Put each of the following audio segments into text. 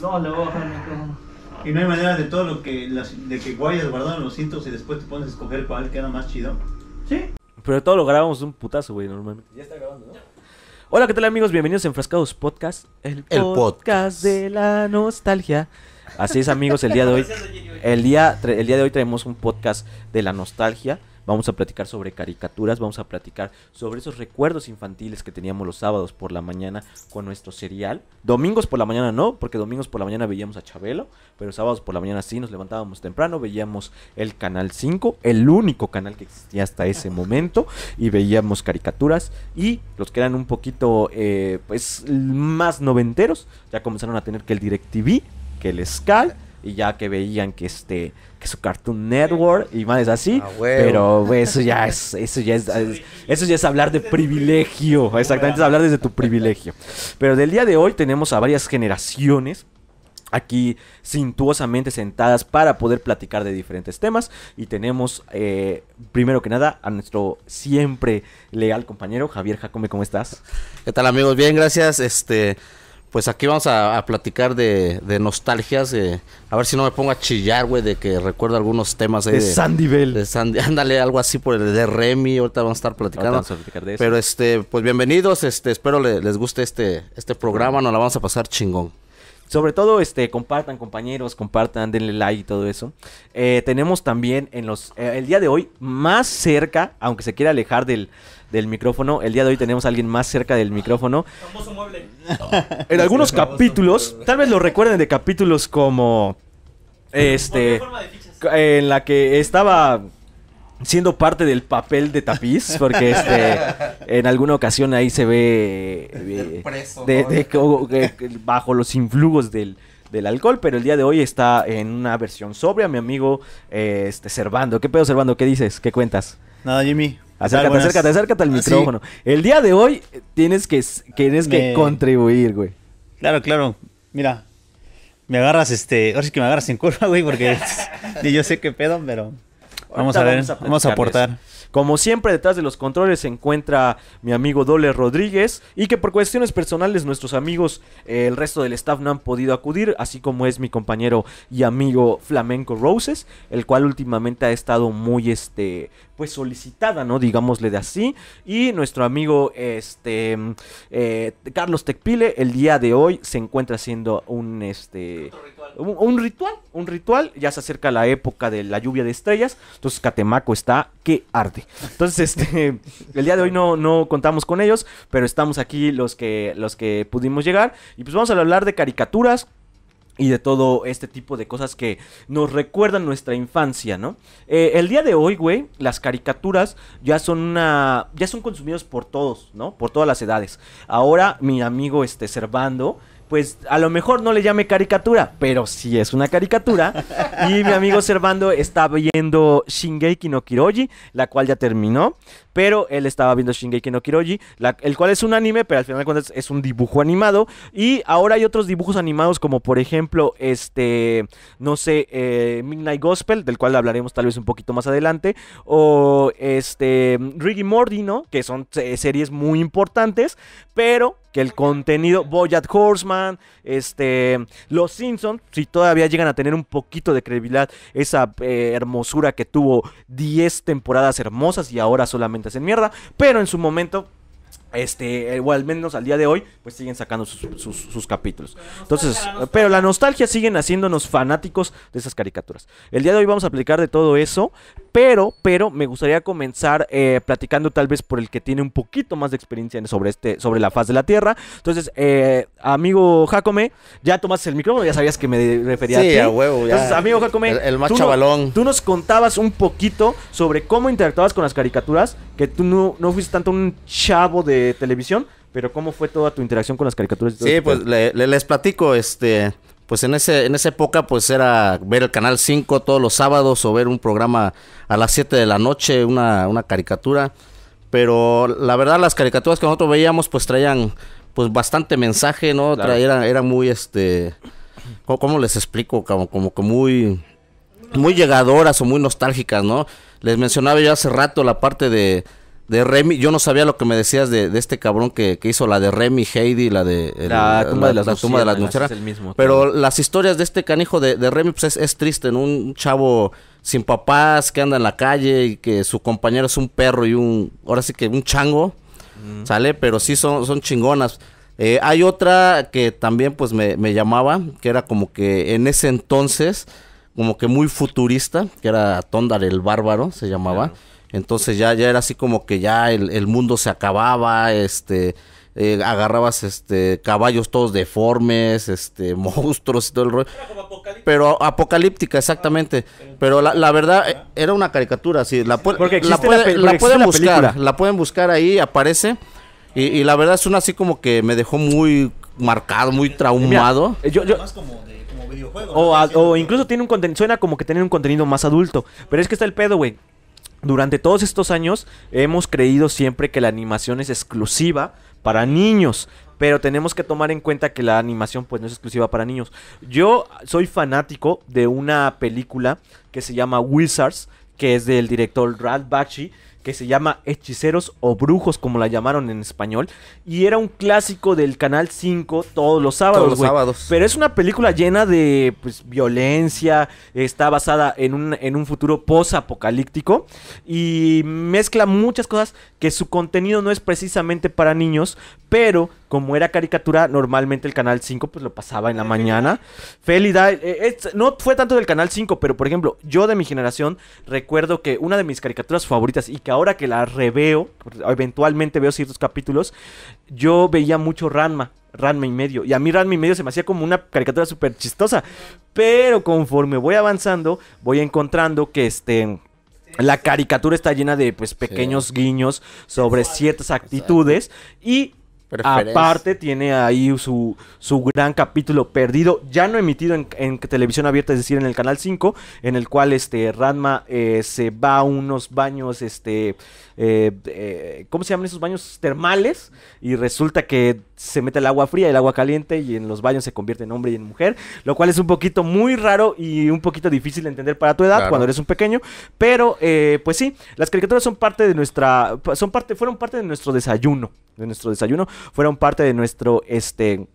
No, le voy a Y no hay manera de todo lo que, de que guayas guardaron los cintos y después te pones a escoger cuál queda más chido. Sí. Pero todo lo grabamos un putazo, güey, normalmente. Ya está grabando, ¿no? Hola, ¿qué tal amigos? Bienvenidos a Enfrascados Podcast. El, podcast, de la nostalgia. Así es, amigos, el día de hoy. El día, el día de hoy traemos un podcast de la nostalgia vamos a platicar sobre caricaturas, vamos a platicar sobre esos recuerdos infantiles que teníamos los sábados por la mañana con nuestro serial. Domingos por la mañana no, porque domingos por la mañana veíamos a Chabelo, pero sábados por la mañana sí, nos levantábamos temprano, veíamos el Canal 5, el único canal que existía hasta ese momento, y veíamos caricaturas y los que eran un poquito eh, pues más noventeros, ya comenzaron a tener que el DirecTV, que el Sky y ya que veían que este que su Cartoon Network y más así, ah, pero eso ya es eso ya es, eso ya es hablar de privilegio, exactamente es hablar desde tu privilegio. Pero del día de hoy tenemos a varias generaciones aquí sintuosamente sentadas para poder platicar de diferentes temas. Y tenemos, eh, primero que nada, a nuestro siempre leal compañero Javier Jacome, ¿cómo estás? ¿Qué tal amigos? Bien, gracias. Este, pues aquí vamos a, platicar de, nostalgias. a ver si no me pongo a chillar, güey, de que recuerdo algunos temas. de, de, Sandy Bell. De Sandy, ándale, algo así por el de Remy. Ahorita vamos a estar platicando. Vamos a platicar de eso. Pero, este, pues bienvenidos. Este, espero les guste este, este programa. Nos la vamos a pasar chingón. Sobre todo, este, compartan, compañeros, compartan, denle like y todo eso. Eh, tenemos también en los. Eh, el día de hoy, más cerca, aunque se quiera alejar del del micrófono. El día de hoy tenemos a alguien más cerca del micrófono. En algunos capítulos, tal vez lo recuerden de capítulos como este en la que estaba siendo parte del papel de tapiz, porque este, en alguna ocasión ahí se ve eh, bajo los influjos del, del, alcohol, pero el día de hoy está en una versión sobria, mi amigo eh, este, Servando. ¿Qué pedo, Servando? ¿Qué dices? ¿Qué cuentas? Nada, Jimmy. Acércate, acércate, acércate al ah, micrófono. El día de hoy eh, tienes que, que contribuir, güey. Claro, claro. Mira, me agarras, este, ahora sí que me agarras en curva, güey, porque yo sé qué pedo, pero vamos a ver, vamos a, aportar. Como siempre, detrás de los controles se encuentra mi amigo Dole Rodríguez y que por cuestiones personales nuestros amigos, eh, el resto del staff no han podido acudir, así como es mi compañero y amigo Flamenco Roses, el cual últimamente ha estado muy, este, pues solicitada, ¿no? Digámosle de así. Y nuestro amigo este eh, Carlos Tecpile el día de hoy se encuentra haciendo un este ritual. ritual, un ritual, ya se acerca la época de la lluvia de estrellas, entonces Catemaco está que arde. Entonces, este el día de hoy no no contamos con ellos, pero estamos aquí los que los que pudimos llegar y pues vamos a hablar de caricaturas y de todo este tipo de cosas que nos recuerdan nuestra infancia, ¿no? Eh, el día de hoy, güey, las caricaturas ya son una, ya son consumidos por todos, ¿no? Por todas las edades. Ahora mi amigo este Servando pues a lo mejor no le llame caricatura, pero sí es una caricatura. Y mi amigo Servando está viendo Shingeki no Kiroji, la cual ya terminó pero él estaba viendo Shingeki no Kiroji, el cual es un anime, pero al final de cuentas es un dibujo animado. Y ahora hay otros dibujos animados, como por ejemplo, este, no sé, eh, Midnight Gospel, del cual hablaremos tal vez un poquito más adelante, o este, Riggy Morty, ¿no? Que son eh, series muy importantes, pero que el contenido Boyat Horseman, este, Los Simpsons, si todavía llegan a tener un poquito de credibilidad, esa eh, hermosura que tuvo 10 temporadas hermosas y ahora solamente en mierda, pero en su momento este, eh, o al menos al día de hoy, pues siguen sacando sus, capítulos. Entonces, pero la nostalgia siguen haciéndonos fanáticos de esas caricaturas. El día de hoy vamos a aplicar de todo eso, pero, pero me gustaría comenzar eh, platicando tal vez por el que tiene un poquito más de experiencia sobre, este, sobre la faz de la Tierra. Entonces, eh, amigo Jacome, ya tomaste el micrófono, ya sabías que me refería a ti. A huevo, Entonces, amigo Jacome, el, más tú, chavalón. tú nos contabas un poquito sobre cómo interactuabas con las caricaturas, que tú no, fuiste tanto un chavo de televisión, pero ¿cómo fue toda tu interacción con las caricaturas? Sí, este pues les platico, este, pues en, ese, en esa época pues era ver el Canal 5 todos los sábados o ver un programa a las 7 de la noche, una, caricatura. Pero la verdad las caricaturas que nosotros veíamos pues traían pues bastante mensaje, ¿no? Traían, Era, muy este... ¿cómo, les explico? Como, como que muy... Muy llegadoras o muy nostálgicas, ¿no? Les mencionaba yo hace rato la parte de, de Remy, yo no sabía lo que me decías de, de este cabrón que, hizo la de Remy Heidi, la de la, tumba de las la, de las Pero las historias de este canijo de, Remy pues es, triste, ¿no? un chavo sin papás que anda en la calle y que su compañero es un perro y un, ahora sí que un chango, mm. ¿sale? Pero sí son, son chingonas. Eh, hay otra que también pues me, llamaba, que era como que en ese entonces, como que muy futurista, que era Tondar el Bárbaro, se llamaba. Entonces ya, ya era así como que ya el, mundo se acababa, este, eh, agarrabas este, caballos todos deformes, este, monstruos y todo el rollo. Pero apocalíptica, exactamente. Pero la, la verdad, eh, era una caricatura, sí. La, la, pueden buscar, la pueden buscar ahí, aparece. Y, la verdad es una así como que me dejó muy marcado, muy traumado. o, o, incluso tiene un suena como que tiene un contenido más adulto. Pero es que está el pedo, güey. Durante todos estos años hemos creído siempre que la animación es exclusiva para niños, pero tenemos que tomar en cuenta que la animación pues no es exclusiva para niños. Yo soy fanático de una película que se llama Wizards, que es del director Rad que se llama Hechiceros o Brujos, como la llamaron en español. Y era un clásico del Canal 5 todos los sábados. Pero es una película llena de pues, violencia, está basada en un, en un futuro post-apocalíptico y mezcla muchas cosas que su contenido no es precisamente para niños, pero como era caricatura, normalmente el Canal 5 pues lo pasaba en la mañana. Felida, eh, no fue tanto del Canal 5, pero por ejemplo, yo de mi generación recuerdo que una de mis caricaturas favoritas y que ahora que la reveo, eventualmente veo ciertos capítulos, yo veía mucho Ranma. Ranma y medio. Y a mí Ranma y medio se me hacía como una caricatura súper chistosa. Pero conforme voy avanzando, voy encontrando que este... La caricatura está llena de pues pequeños guiños sobre ciertas actitudes y Aparte tiene ahí su, su gran capítulo perdido, ya no emitido en, televisión abierta, es decir, en el canal 5, en el cual este eh, se va a unos baños, este, eh, eh, ¿cómo se llaman esos baños termales? Y resulta que se mete el agua fría y el agua caliente y en los baños se convierte en hombre y en mujer, lo cual es un poquito muy raro y un poquito difícil de entender para tu edad cuando eres un pequeño, pero eh, pues sí, las caricaturas son parte de nuestra, son parte, fueron parte de nuestro desayuno, de nuestro desayuno, fueron parte de nuestro, este,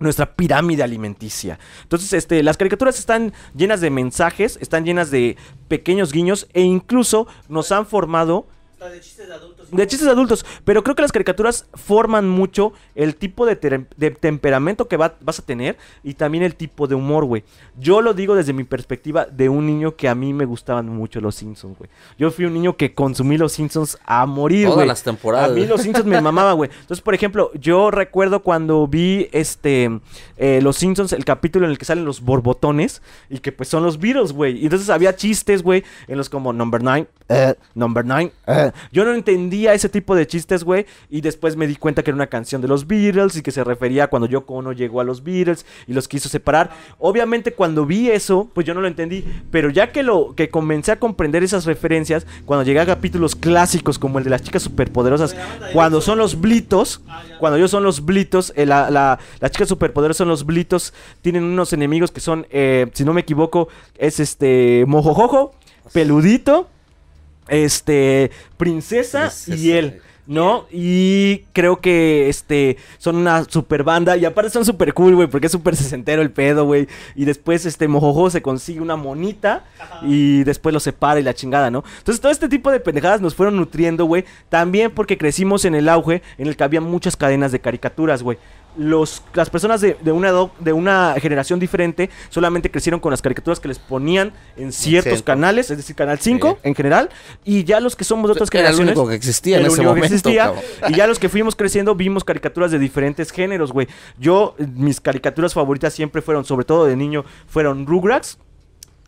nuestra pirámide alimenticia. Entonces, este, las caricaturas están llenas de mensajes, están llenas de pequeños guiños e incluso nos han formado de chistes de adultos. De chistes de adultos. Pero creo que las caricaturas forman mucho el tipo de, temperamento que vas a tener y también el tipo de humor, güey. Yo lo digo desde mi perspectiva de un niño que a mí me gustaban mucho los Simpsons, güey. Yo fui un niño que consumí los Simpsons a morir, güey. Todas las temporadas. A mí los Simpsons me mamaba, güey. Entonces, por ejemplo, yo recuerdo cuando vi este eh, los Simpsons, el capítulo en el que salen los borbotones y que pues son los virus, güey. Y entonces había chistes, güey, en los como number nine, eh, number nine, eh yo no entendía ese tipo de chistes, güey. Y después me di cuenta que era una canción de los Beatles y que se refería a cuando Yoko Ono llegó a los Beatles y los quiso separar. Obviamente, cuando vi eso, pues yo no lo entendí. Pero ya que lo que comencé a comprender esas referencias, cuando llegué a capítulos clásicos como el de las chicas superpoderosas, cuando son los blitos, ah, cuando yo son los blitos, eh, la, las chicas superpoderosas son los blitos, tienen unos enemigos que son, eh, si no me equivoco, es este mojojojo, peludito este, princesa, y él. ¿no? Y creo que este son una super banda. Y aparte son super cool, güey, porque es super sesentero el pedo, güey. Y después este Mojojo se consigue una monita y después lo separa y la chingada, ¿no? Entonces todo este tipo de pendejadas nos fueron nutriendo, güey. También porque crecimos en el auge en el que había muchas cadenas de caricaturas, güey las personas de, una, de una generación diferente solamente crecieron con las caricaturas que les ponían en ciertos canales, es decir, Canal 5 en general, y ya los que somos de otras Era generaciones... el único que existía en Y ya los que fuimos creciendo vimos caricaturas de diferentes géneros, güey. Yo, mis caricaturas favoritas siempre fueron, sobre todo de niño, fueron Rugrats,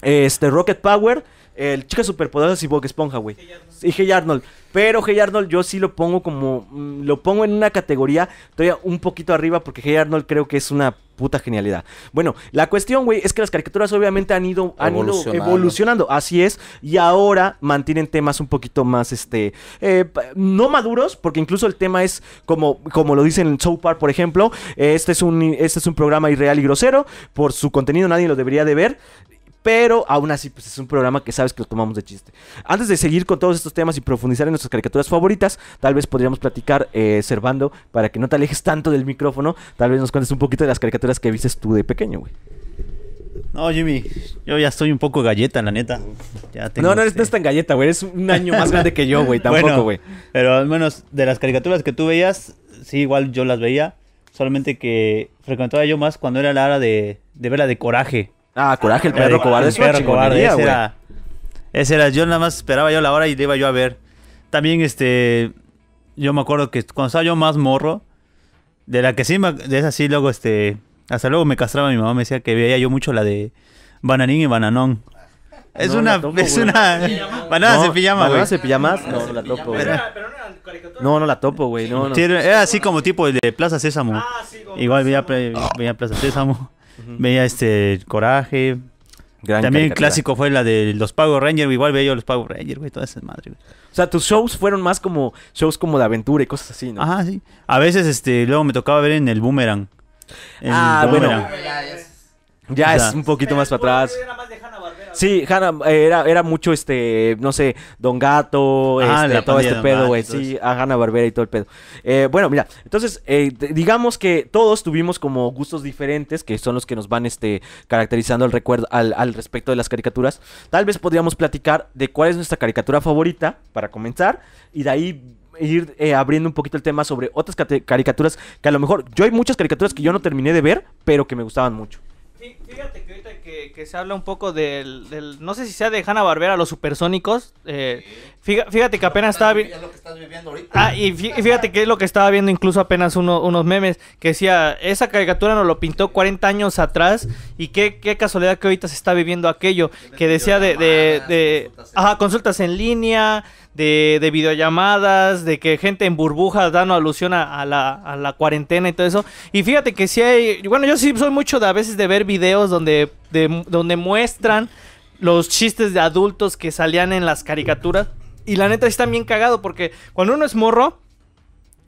este, Rocket Power el chico superpoderoso y Bob Esponja, güey. Y Hey Arnold. Pero Hey Arnold yo sí lo pongo como... Mm, lo pongo en una categoría todavía un poquito arriba porque Hey Arnold creo que es una puta genialidad. Bueno, la cuestión, güey, es que las caricaturas obviamente han ido, evolucionando. Así es. Y ahora mantienen temas un poquito más, este... Eh, no maduros, porque incluso el tema es como, como lo dicen en Show Park, por ejemplo. este, es un, este es un programa irreal y grosero. Por su contenido nadie lo debería de ver pero aún así, pues es un programa que sabes que lo tomamos de chiste. Antes de seguir con todos estos temas y profundizar en nuestras caricaturas favoritas, tal vez podríamos platicar, eh, Servando, para que no te alejes tanto del micrófono, tal vez nos cuentes un poquito de las caricaturas que viste tú de pequeño, güey. No, Jimmy, yo ya estoy un poco galleta, la neta. no, no no tan galleta, güey. Eres un año más grande que yo, güey. Tampoco, güey. pero al menos de las caricaturas que tú veías, sí, igual yo las veía. Solamente que frecuentaba yo más cuando era la hora de, de ver de coraje. Ah, ah, coraje, el perro cobarde. El perro cobarde, ese era, Yo nada más esperaba yo la hora y le iba yo a ver. También, este. Yo me acuerdo que cuando estaba yo más morro, de la que sí, de esa sí, luego, este. Hasta luego me castraba mi mamá, me decía que veía yo mucho la de Bananín y Bananón. Es una. es una. Banana se pijama, güey. No, no la topo, güey. no No, la topo, güey. No, era así como tipo de Plaza Sésamo. Ah, sí, Igual veía, veía Plaza Sésamo. Veía este Coraje. También el clásico fue la de los Power Ranger igual veía yo los Power Ranger güey, toda esa madre, O sea, tus shows fueron más como shows como de aventura y cosas así, ¿no? A veces, este, luego me tocaba ver en el Boomerang. ah, bueno. Ah, ya es, un poquito más para atrás. Sí, eh, era, era mucho este, no sé, Don Gato, ah, este, todo este pedo, güey. Sí, a Hanna Barbera y todo el pedo. Eh, bueno, mira, entonces, eh, digamos que todos tuvimos como gustos diferentes, que son los que nos van este, caracterizando el recuerdo al, respecto de las caricaturas. Tal vez podríamos platicar de cuál es nuestra caricatura favorita, para comenzar, y de ahí ir abriendo un poquito el tema sobre otras caricaturas que a lo mejor yo hay muchas caricaturas que yo no terminé de ver, pero que me gustaban mucho. Fíjate que que, se habla un poco del, No sé si sea de Hanna Barbera, los supersónicos. Eh, Fíjate que apenas estaba viendo. Ah, y fíjate que es lo que estaba viendo incluso apenas unos memes que decía, esa caricatura nos lo pintó 40 años atrás y qué, qué casualidad que ahorita se está viviendo aquello, que decía de... de, de consultas en línea, de, de, videollamadas, de que gente en burbujas dando alusión a, la, cuarentena y todo eso. Y fíjate que sí hay... Bueno, yo sí soy mucho de a veces de ver videos donde, donde muestran los chistes de adultos que salían en las caricaturas. Y la neta está bien cagado porque cuando uno es morro,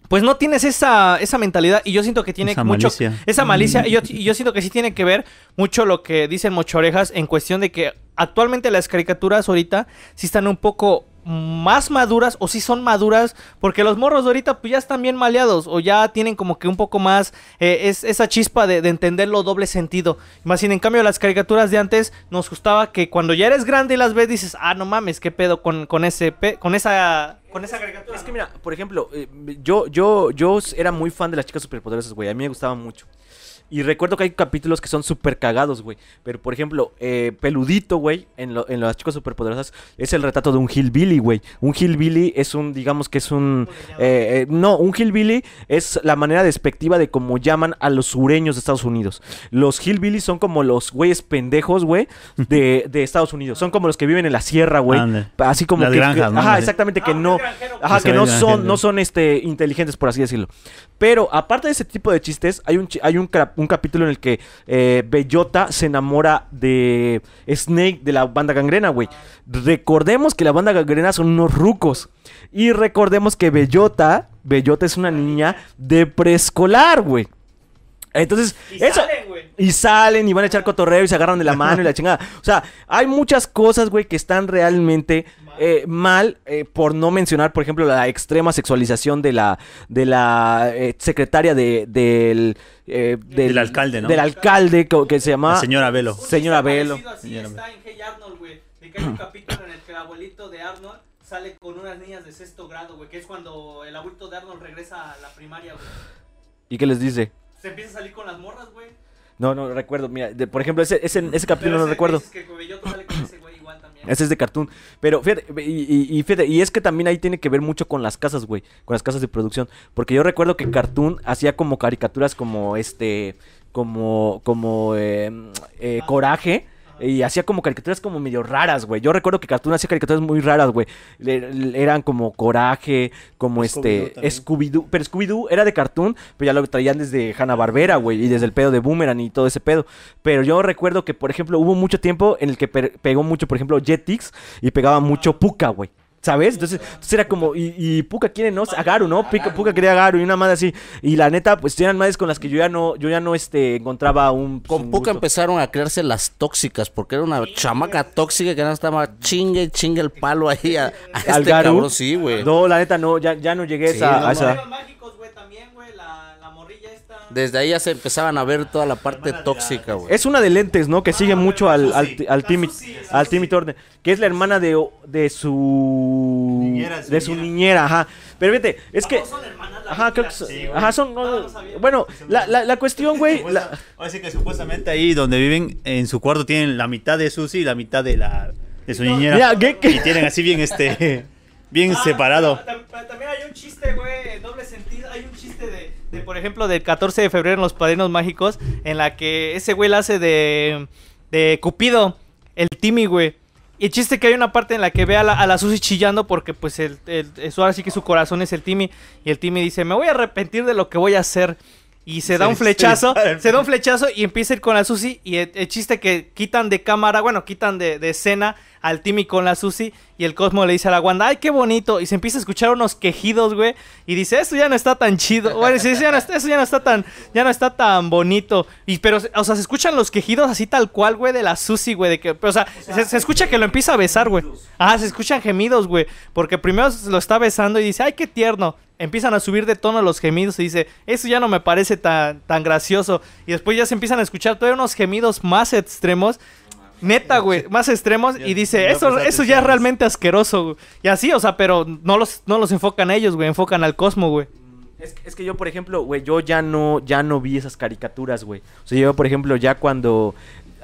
pues no tienes esa, esa mentalidad y yo siento que tiene mucho esa malicia yo, mm. yo, siento que sí tiene que ver mucho lo que dicen Mochorejas en cuestión de que actualmente las caricaturas ahorita sí están un poco más maduras o si son maduras porque los morros de ahorita pues ya están bien maleados o ya tienen como que un poco más eh, esa chispa de, de, entenderlo doble sentido más sin en cambio las caricaturas de antes nos gustaba que cuando ya eres grande y las ves dices ah no mames qué pedo con, ese con esa con esa caricatura es que mira por ejemplo eh, yo yo yo era muy fan de las chicas superpoderosas güey a mí me gustaba mucho y recuerdo que hay capítulos que son súper cagados, güey. Pero, por ejemplo, eh, Peludito, güey, en, en Las chicos Superpoderosas, es el retrato de un hillbilly, güey. Un hillbilly es un, digamos que es un... Eh, eh, no, un hillbilly es la manera despectiva de cómo llaman a los sureños de Estados Unidos. Los Hillbilly son como los güeyes pendejos, güey, de, de, Estados Unidos. Son como los que viven en la sierra, güey. Así como que... ¿no? Ajá, exactamente, que ah, no... Ajá, que, no son, no son este, inteligentes, por así decirlo. Pero, aparte de ese tipo de chistes, hay un, hay un, un un capítulo en el que eh, Bellota se enamora de Snake de la banda gangrena, güey. Recordemos que la banda gangrena son unos rucos. Y recordemos que Bellota, Bellota es una niña de preescolar, güey. Entonces, y Salen, güey. Y salen y van a echar cotorreo y se agarran de la mano y la chingada. O sea, hay muchas cosas, güey, que están realmente eh, mal, eh, por no mencionar, por ejemplo, la extrema sexualización de la, de la eh, secretaria de, del, eh, del, del, alcalde, ¿no? Del alcalde que, se llama... La señora Velo. Señora Velo. Así está en Arnold, güey. Me hay un capítulo en el que el abuelito de Arnold sale con unas niñas de sexto grado, güey. Que es cuando el abuelito de Arnold regresa a la primaria, güey. ¿Y qué les dice? Se empieza a salir con las morras, güey. No, no recuerdo. Mira, por ejemplo, ese, ese, ese capítulo no ese, recuerdo. Es que, el sale con ese es de cartoon. Pero fíjate, y, y es que también ahí tiene que ver mucho con las casas, güey. Con las casas de producción. Porque yo recuerdo que Cartoon hacía como caricaturas como este. Como. como. Em, eh, coraje. Y hacía como caricaturas como medio raras, güey. Yo recuerdo que Cartoon hacía caricaturas muy raras, güey. eran como Coraje, como este Scooby-Doo. Pero Scooby-Doo era de Cartoon, pero ya lo traían desde Hanna-Barbera, güey. Y desde el pedo de Boomerang y todo ese pedo. Pero yo recuerdo que, por ejemplo, hubo mucho tiempo en el que pegó mucho, por ejemplo, Jetix y pegaba mucho Puka, güey. ¿Sabes? Entonces, era como, y, y Puka quiere, ¿no? A Garu, ¿no? Puka, quería a Garu y una madre así. Y la neta, pues eran madres con las que yo ya no, yo ya no este, encontraba un. Pues, con Puka empezaron a crearse las tóxicas, porque era una chamaca tóxica que no estaba chingue, chingue el palo ahí a, Al este sí, güey. No, la neta, no, ya, ya no llegué a, Mágicos, güey, también, desde ahí ya se empezaban a ver toda la parte tóxica, güey. Es una de lentes, ¿no? Que sigue ah, mucho al, al, al, Timmy, al Que es la hermana de, de su... Niñera, de su niñera. ajá. Pero fíjate, es que... ajá, creo que ajá, son bueno, la, la, la cuestión, güey... la... que supuestamente ahí donde viven, en su cuarto tienen la mitad de Susi y la mitad de la... su niñera. Y tienen así bien este... bien ah, separado. También hay un chiste, güey, doble sentido. Hay un chiste de por ejemplo, del 14 de febrero en Los Padrinos Mágicos, en la que ese güey la hace de, de Cupido, el Timmy, güey. Y el chiste que hay una parte en la que ve a la, a chillando porque pues el, eso ahora que su corazón es el Timmy. Y el Timmy dice, me voy a arrepentir de lo que voy a hacer. Y se, da un flechazo, se, da un flechazo y empieza a ir con la Susi. Y el, chiste que quitan de cámara, bueno, quitan de, de escena al timi con la Susi y el Cosmo le dice a la Wanda, ay, qué bonito. Y se empieza a escuchar unos quejidos, güey. Y dice, esto ya no está tan chido. Bueno, eso ya no está, tan, ya no está tan bonito. Y, pero, o sea, se escuchan los quejidos así tal cual, güey, de la Susi, güey. De que, o sea, se, escucha que lo empieza a besar, güey. Ah, se escuchan gemidos, güey. Porque primero lo está besando y dice, ay, qué tierno empiezan a subir de tono los gemidos y dice, eso ya no me parece tan, tan gracioso. Y después ya se empiezan a escuchar todavía unos gemidos más extremos Neta, güey, más extremos y dice, eso, eso ya es realmente asqueroso, güey. Y así, o sea, pero no los, no los enfocan ellos, güey, enfocan al Cosmo, güey. Es, es, que yo, por ejemplo, güey, yo ya no, ya no vi esas caricaturas, güey. O sea, yo, por ejemplo, ya cuando...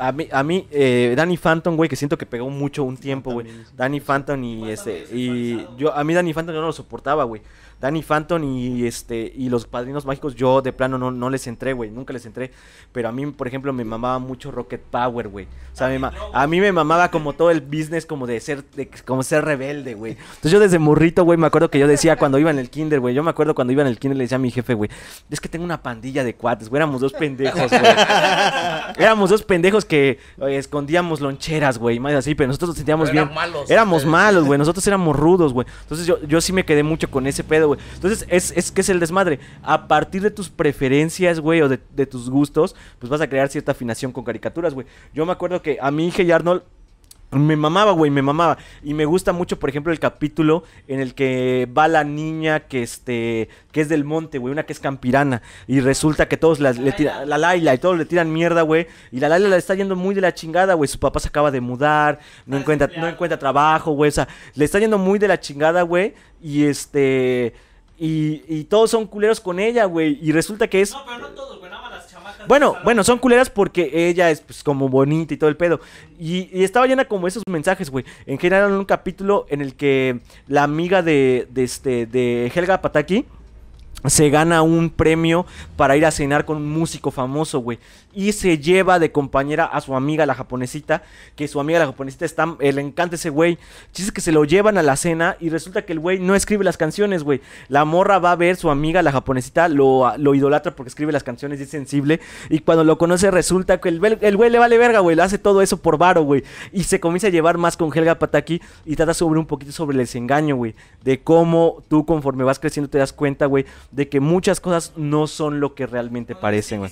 A mí, a mí eh, Danny Phantom, güey, que siento que pegó mucho un tiempo, güey. Danny Phantom y este... Y yo, a mí Danny Phantom yo no lo soportaba, güey. Danny Phantom y este y los Padrinos Mágicos yo de plano no, les entré, güey, nunca les entré, pero a mí, por ejemplo, me mamaba mucho Rocket Power, güey. O sea, a mí me mamaba como todo el business como de ser como ser rebelde, güey. Entonces yo desde morrito, güey, me acuerdo que yo decía cuando iba en el kinder, güey, yo me acuerdo cuando iba en el kinder le decía a mi jefe, güey, es que tengo una pandilla de cuates, güey, éramos dos pendejos, güey. éramos dos pendejos que eh, escondíamos loncheras, güey, más así, pero nosotros nos sentíamos bien. Malos, éramos malos, güey, nosotros éramos rudos, güey. Entonces yo, yo sí me quedé mucho con ese pedo entonces, es, es que es el desmadre. A partir de tus preferencias, güey, o de, tus gustos, pues vas a crear cierta afinación con caricaturas, güey. Yo me acuerdo que a mí, y Arnold, me mamaba, güey, me mamaba. Y me gusta mucho, por ejemplo, el capítulo en el que va la niña que este que es del monte, güey, una que es campirana. Y resulta que todos la, le tiran, la Laila y todos le tiran mierda, güey. Y la Laila la está yendo muy de la chingada, güey. Su papá se acaba de mudar, no, encuentra, no encuentra trabajo, güey. O sea, le está yendo muy de la chingada, güey. Y este. Y, y todos son culeros con ella, güey. Y resulta que es. No, pero no todos, güey, bueno, bueno, son culeras porque ella es pues, como bonita y todo el pedo. Y, estaba llena como esos mensajes, güey. En general, en un capítulo en el que la amiga de, de, este, de Helga Pataki se gana un premio para ir a cenar con un músico famoso, güey. Y se lleva de compañera a su amiga la japonesita, que su amiga la japonesita está, el eh, le encanta ese güey. Chiste que se lo llevan a la cena y resulta que el güey no escribe las canciones, güey. La morra va a ver su amiga la japonesita, lo, ah, idolatra porque escribe las canciones y es sensible. Y cuando lo conoce resulta que el, el güey le vale verga, güey. Le hace todo eso por varo, güey. Y se comienza a llevar más con Helga Pataki y trata sobre un poquito sobre el desengaño, güey. De cómo tú conforme vas creciendo te das cuenta, güey de que muchas cosas no son lo que realmente parecen, güey.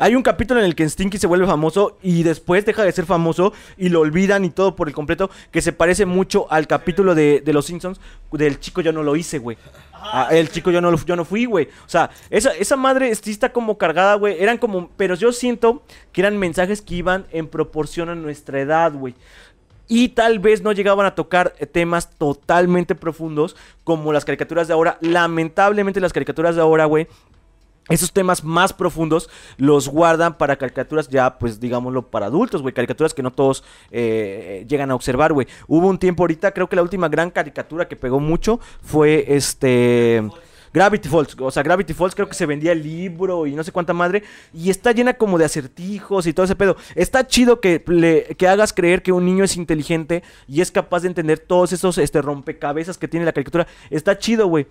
Hay un capítulo en el que Stinky se vuelve famoso y después deja de ser famoso y lo olvidan y todo por el completo, que se parece mucho al capítulo de, Los Simpsons del chico yo no lo hice, güey. Ah, ah, el chico yo no, yo no fui, güey. O sea, esa, esa madre sí está como cargada, güey. Eran como... Pero yo siento que eran mensajes que iban en proporción a nuestra edad, güey y tal vez no llegaban a tocar eh, temas totalmente profundos como las caricaturas de ahora. Lamentablemente las caricaturas de ahora, güey, esos temas más profundos los guardan para caricaturas ya, pues digámoslo, para adultos, güey. Caricaturas que no todos eh, eh, llegan a observar, güey. Hubo un tiempo ahorita, creo que la última gran caricatura que pegó mucho fue este... Gravity Falls, o sea, Gravity Falls creo que se vendía el libro y no sé cuánta madre. Y está llena como de acertijos y todo ese pedo. Está chido que, le, hagas creer que un niño es inteligente y es capaz de entender todos esos este, rompecabezas que tiene la caricatura. Está chido, güey.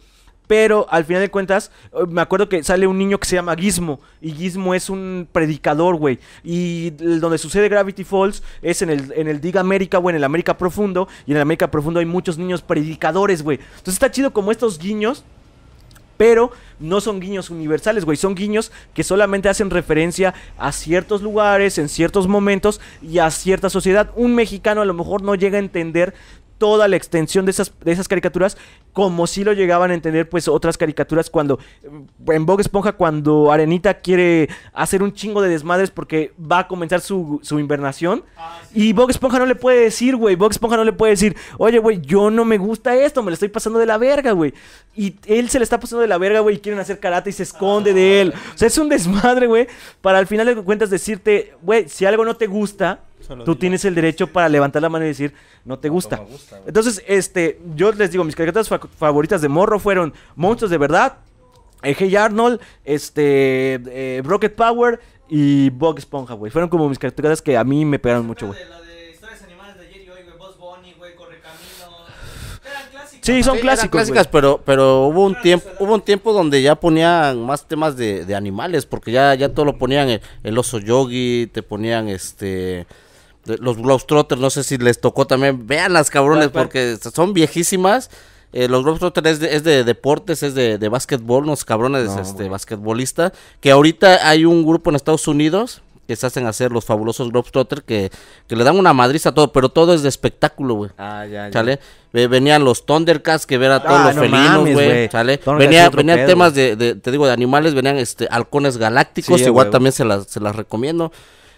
Pero al final de cuentas, me acuerdo que sale un niño que se llama Gizmo. Y Gizmo es un predicador, güey. Y donde sucede Gravity Falls es en el, en el Dig América, o en el América Profundo. Y en el América Profundo hay muchos niños predicadores, güey. Entonces está chido como estos guiños pero no son guiños universales, güey. Son guiños que solamente hacen referencia a ciertos lugares, en ciertos momentos y a cierta sociedad. Un mexicano a lo mejor no llega a entender toda la extensión de esas, esas caricaturas, como si lo llegaban a entender pues otras caricaturas cuando, en Bog Esponja, cuando Arenita quiere hacer un chingo de desmadres porque va a comenzar su, invernación, ah, y Bog Esponja no le puede decir, güey, Bog Esponja no le puede decir, oye, güey, yo no me gusta esto, me lo estoy pasando de la verga, güey. Y él se le está pasando de la verga, güey, y quieren hacer karate y se esconde de ah. él. O sea, es un desmadre, güey, para al final de cuentas decirte, güey, si algo no te gusta, Tú tienes el derecho para levantar la mano y decir, no te gusta. Entonces, este, yo les digo, mis caricaturas favoritas de morro fueron Monstruos de Verdad, Hey Arnold, este, eh, Rocket Power y Bug Esponja, güey. Fueron como mis caricaturas que a mí me pegaron mucho, güey. Sí, son sí, clásicos. Clásicas, pero, pero hubo un tiempo, hubo un tiempo donde ya ponían más temas de, animales, porque ya, ya todo lo ponían eh, el oso yogi, te ponían este los Globetrotters, no sé si les tocó también. Vean las cabrones, porque son viejísimas. Eh, los Globetrotters es de, es de deportes, es de, de básquetbol, unos cabrones este, basquetbolista Que ahorita hay un grupo en Estados Unidos que se hacen hacer los fabulosos Globetrotters que, que le dan una madriza a todo, pero todo es de espectáculo, güey. Ah, ¿Chale? Venían los Thundercats que ver a todos ah, los felinos, güey. ¿Chale? venían temas de, te digo, de animales, venían este halcones galácticos, igual también se las, se las recomiendo.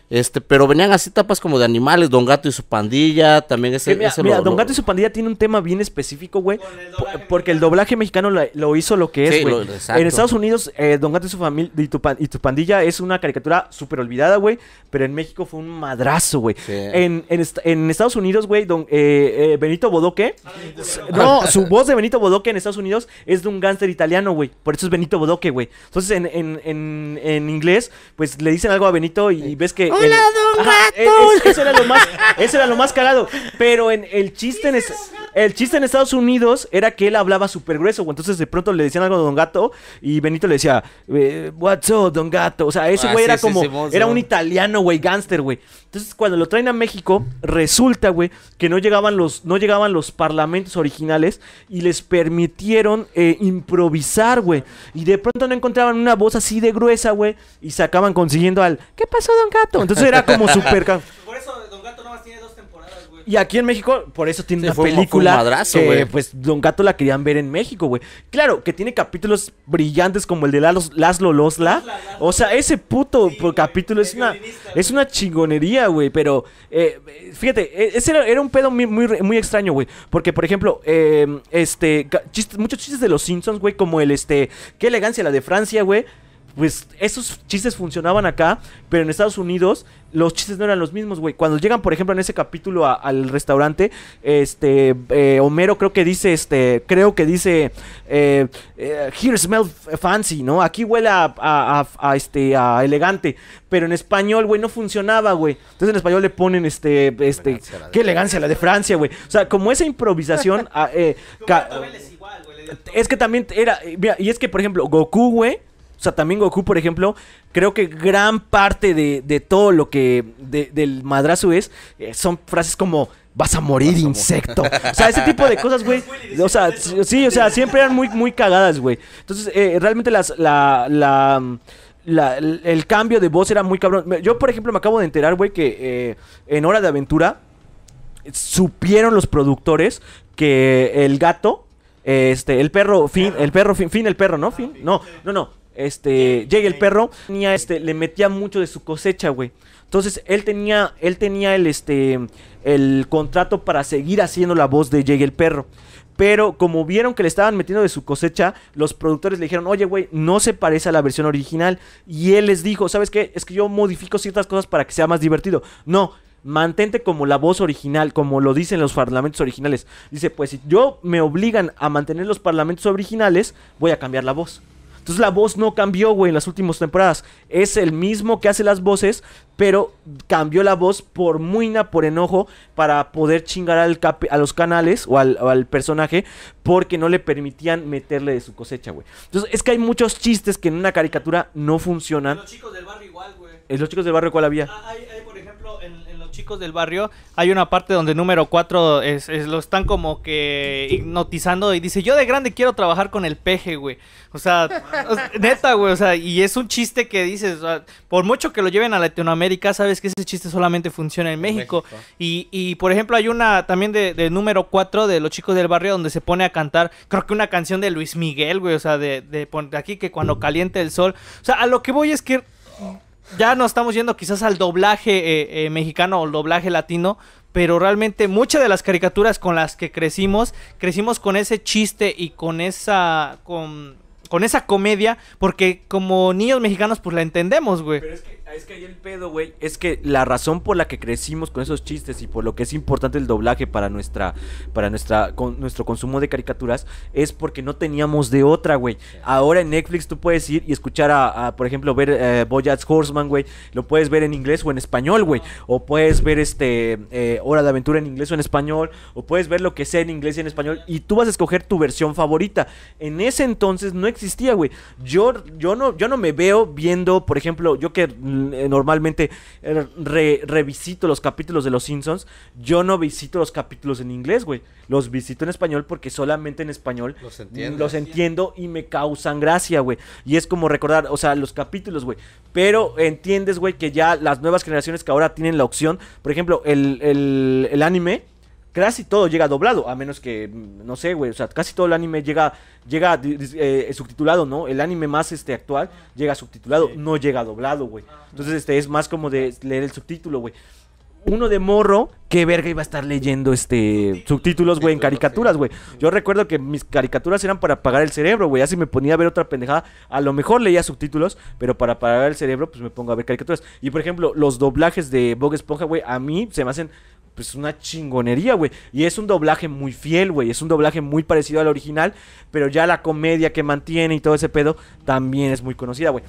Este, pero venían así tapas como de animales, Don Gato y su pandilla, también ese... mira, Don Gato y su pandilla tiene un tema bien específico, güey. Porque el doblaje mexicano lo, hizo lo que es, güey. en Estados Unidos, eh, Don Gato y su familia y tu, pandilla es una caricatura súper olvidada, güey. Pero en México fue un madrazo, güey. En, Estados Unidos, güey, don, eh, eh, Benito Bodoque... No, su voz de Benito Bodoque en Estados Unidos es de un gánster italiano, güey. Por eso es Benito Bodoque, güey. Entonces, en, en, en, inglés, pues le dicen algo a Benito y ves que... ¡Hola, e-, eso, era lo más, eso Pero en el chiste en el chiste en Estados Unidos era que él hablaba súper grueso. Entonces de pronto le decían algo a don Gato y Benito le decía, ¿Qué eh, What's don Gato? O sea, ese ah, güey era como. era un italiano, güey, gánster güey. Entonces, cuando lo traen a México, resulta, güey, que no llegaban los, no llegaban los parlamentos originales y les permitieron eh, improvisar, güey. Y de pronto no encontraban una voz así de gruesa, güey. Y se acaban consiguiendo al ¿Qué pasó, don Gato? Entonces era como súper... Por eso Don Gato nomás tiene dos temporadas, güey. Y aquí en México, por eso tiene una película un que pues Don Gato la querían ver en México, güey. Claro, que tiene capítulos brillantes como el de Laszlo, Losla. O sea, ese puto capítulo es una, es una chingonería, güey. Pero eh, fíjate, e, ese era, un pedo muy, muy, extraño, güey. Porque, por ejemplo, em, este, muchos chistes de los Simpsons, güey, como el este, qué elegancia la de Francia, güey pues esos chistes funcionaban acá, pero en Estados Unidos los chistes no eran los mismos, güey. Cuando llegan, por ejemplo, en ese capítulo al restaurante, este, eh, Homero creo que dice, este, creo que dice, eh, eh here smells fancy, ¿no? Aquí huele a, a, este, a elegante, pero en español, güey, no funcionaba, güey. Entonces en español le ponen, este, este, qué elegancia la de Francia, güey. O sea, como esa improvisación, ah, eh, es que también era, mira, y es que, por ejemplo, Goku, güey, o sea, también Goku, por ejemplo, creo que gran parte de, todo lo que del madrazo es, eh, son frases como, vas a morir, insecto. o sea, ese tipo de cosas, güey. O sea, sí, o sea, siempre eran muy, muy cagadas, güey. Entonces, eh, realmente las, la, la el cambio de voz era muy cabrón. Yo, por ejemplo, me acabo de enterar, güey, que eh, en Hora de Aventura supieron los productores que el gato, este, el perro, fin, el perro, fin, fin el perro, ¿no? Fin, no, no, no este, Llegue el perro, este, le metía mucho de su cosecha, güey. Entonces él tenía, él tenía el, este, el contrato para seguir haciendo la voz de Llegue el perro. Pero como vieron que le estaban metiendo de su cosecha, los productores le dijeron, oye, güey, no se parece a la versión original. Y él les dijo, ¿sabes qué? Es que yo modifico ciertas cosas para que sea más divertido. No, mantente como la voz original, como lo dicen los parlamentos originales. Dice, pues si yo me obligan a mantener los parlamentos originales, voy a cambiar la voz. Entonces la voz no cambió, güey, en las últimas temporadas. Es el mismo que hace las voces, pero cambió la voz por muina, por enojo, para poder chingar al a los canales o al, personaje, porque no le permitían meterle de su cosecha, güey. Entonces es que hay muchos chistes que en una caricatura no funcionan. Los chicos del barrio igual, güey. Eh, los chicos del barrio, cual había? Ah, del barrio, hay una parte donde número 4 es, lo están como que hipnotizando y dice, yo de grande quiero trabajar con el peje, güey. O sea, neta, güey, o sea, y es un chiste que dices, por mucho que lo lleven a Latinoamérica, sabes que ese chiste solamente funciona en México. Y, y, por ejemplo, hay una también de, número 4 de los chicos del barrio donde se pone a cantar, creo que una canción de Luis Miguel, güey, o sea, de, de, de aquí que cuando caliente el sol. O sea, a lo que voy es que ya nos estamos yendo quizás al doblaje eh, eh, mexicano o el doblaje latino, pero realmente muchas de las caricaturas con las que crecimos, crecimos con ese chiste y con esa... Con, con esa comedia, porque como niños mexicanos pues la entendemos, güey. Es que hay el pedo, güey, es que la razón por la que crecimos con esos chistes y por lo que es importante el doblaje para nuestra para nuestra con, nuestro consumo de caricaturas es porque no teníamos de otra, güey. Ahora en Netflix tú puedes ir y escuchar a, por ejemplo, ver eh, Horseman, güey, lo puedes ver en inglés o en español, güey, o puedes ver este eh, Hora de Aventura en inglés o en español, o puedes ver lo que sea en inglés y en español y tú vas a escoger tu versión favorita. En ese entonces no existía, güey. Yo yo no yo no me veo viendo, por ejemplo, yo que eh, normalmente eh, revisito los capítulos de Los Simpsons, yo no visito los capítulos en inglés, güey. Los visito en español porque solamente en español los, los entiendo y me causan gracia, güey. Y es como recordar, o sea, los capítulos, güey. Pero entiendes, güey, que ya las nuevas generaciones que ahora tienen la opción, por ejemplo, el, el, el anime casi todo llega doblado, a menos que, no sé, güey, o sea, casi todo el anime llega, llega eh, subtitulado, ¿no? El anime más este actual llega subtitulado, no llega doblado, güey. Ah. Entonces, este es más como de leer el subtítulo, güey. Uno de morro, qué verga iba a estar leyendo este subtítulos, güey, en caricaturas, güey. Yo recuerdo que mis caricaturas eran para apagar el cerebro, güey. Así me ponía a ver otra pendejada. A lo mejor leía subtítulos, pero para apagar el cerebro, pues me pongo a ver caricaturas. Y por ejemplo, los doblajes de Bob Esponja, güey, a mí se me hacen pues una chingonería, güey. Y es un doblaje muy fiel, güey. Es un doblaje muy parecido al original, pero ya la comedia que mantiene y todo ese pedo también es muy conocida, güey.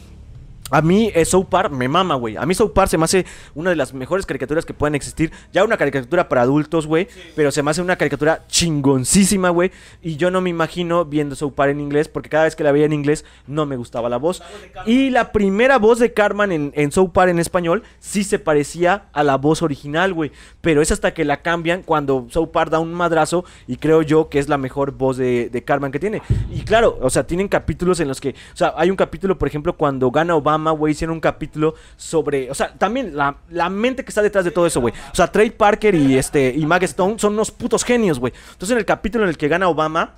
A mí eh, me mama, güey. A mí South se me hace una de las mejores caricaturas que pueden existir. Ya una caricatura para adultos, güey. Pero se me hace una caricatura chingoncísima, güey. Y yo no me imagino viendo South en inglés. Porque cada vez que la veía en inglés no me gustaba la voz. y la primera voz de Carmen en, en en español sí se parecía a la voz original, güey. Pero es hasta que la cambian cuando South da un madrazo. Y creo yo que es la mejor voz de, de Carmen que tiene. Y claro, o sea, tienen capítulos en los que... O sea, hay un capítulo, por ejemplo, cuando gana Obama hicieron un capítulo sobre, o sea, también la, mente que está detrás de todo eso, güey. O sea, Trey Parker y este y Stone son unos putos genios, güey. Entonces, en el capítulo en el que gana Obama,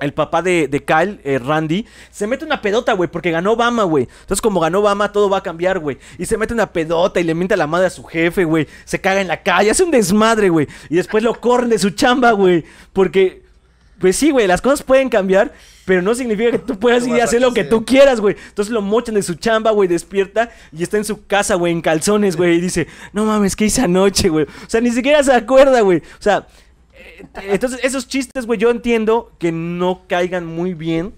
el papá de, Kyle, eh, Randy, se mete una pedota, güey, porque ganó Obama, güey. Entonces, como ganó Obama, todo va a cambiar, güey. Y se mete una pedota y le miente a la madre a su jefe, güey. Se caga en la calle, hace un desmadre, güey. Y después lo corren de su chamba, güey. Porque, pues sí, güey, las cosas pueden cambiar pero no significa que tú puedas ir a hacer lo que tú quieras, güey. Entonces lo mochan de su chamba, güey, despierta y está en su casa, güey, en calzones, güey, y dice, no mames, ¿qué hice anoche, güey? O sea, ni siquiera se acuerda, güey. O sea, eh, eh, entonces esos chistes, güey, yo entiendo que no caigan muy bien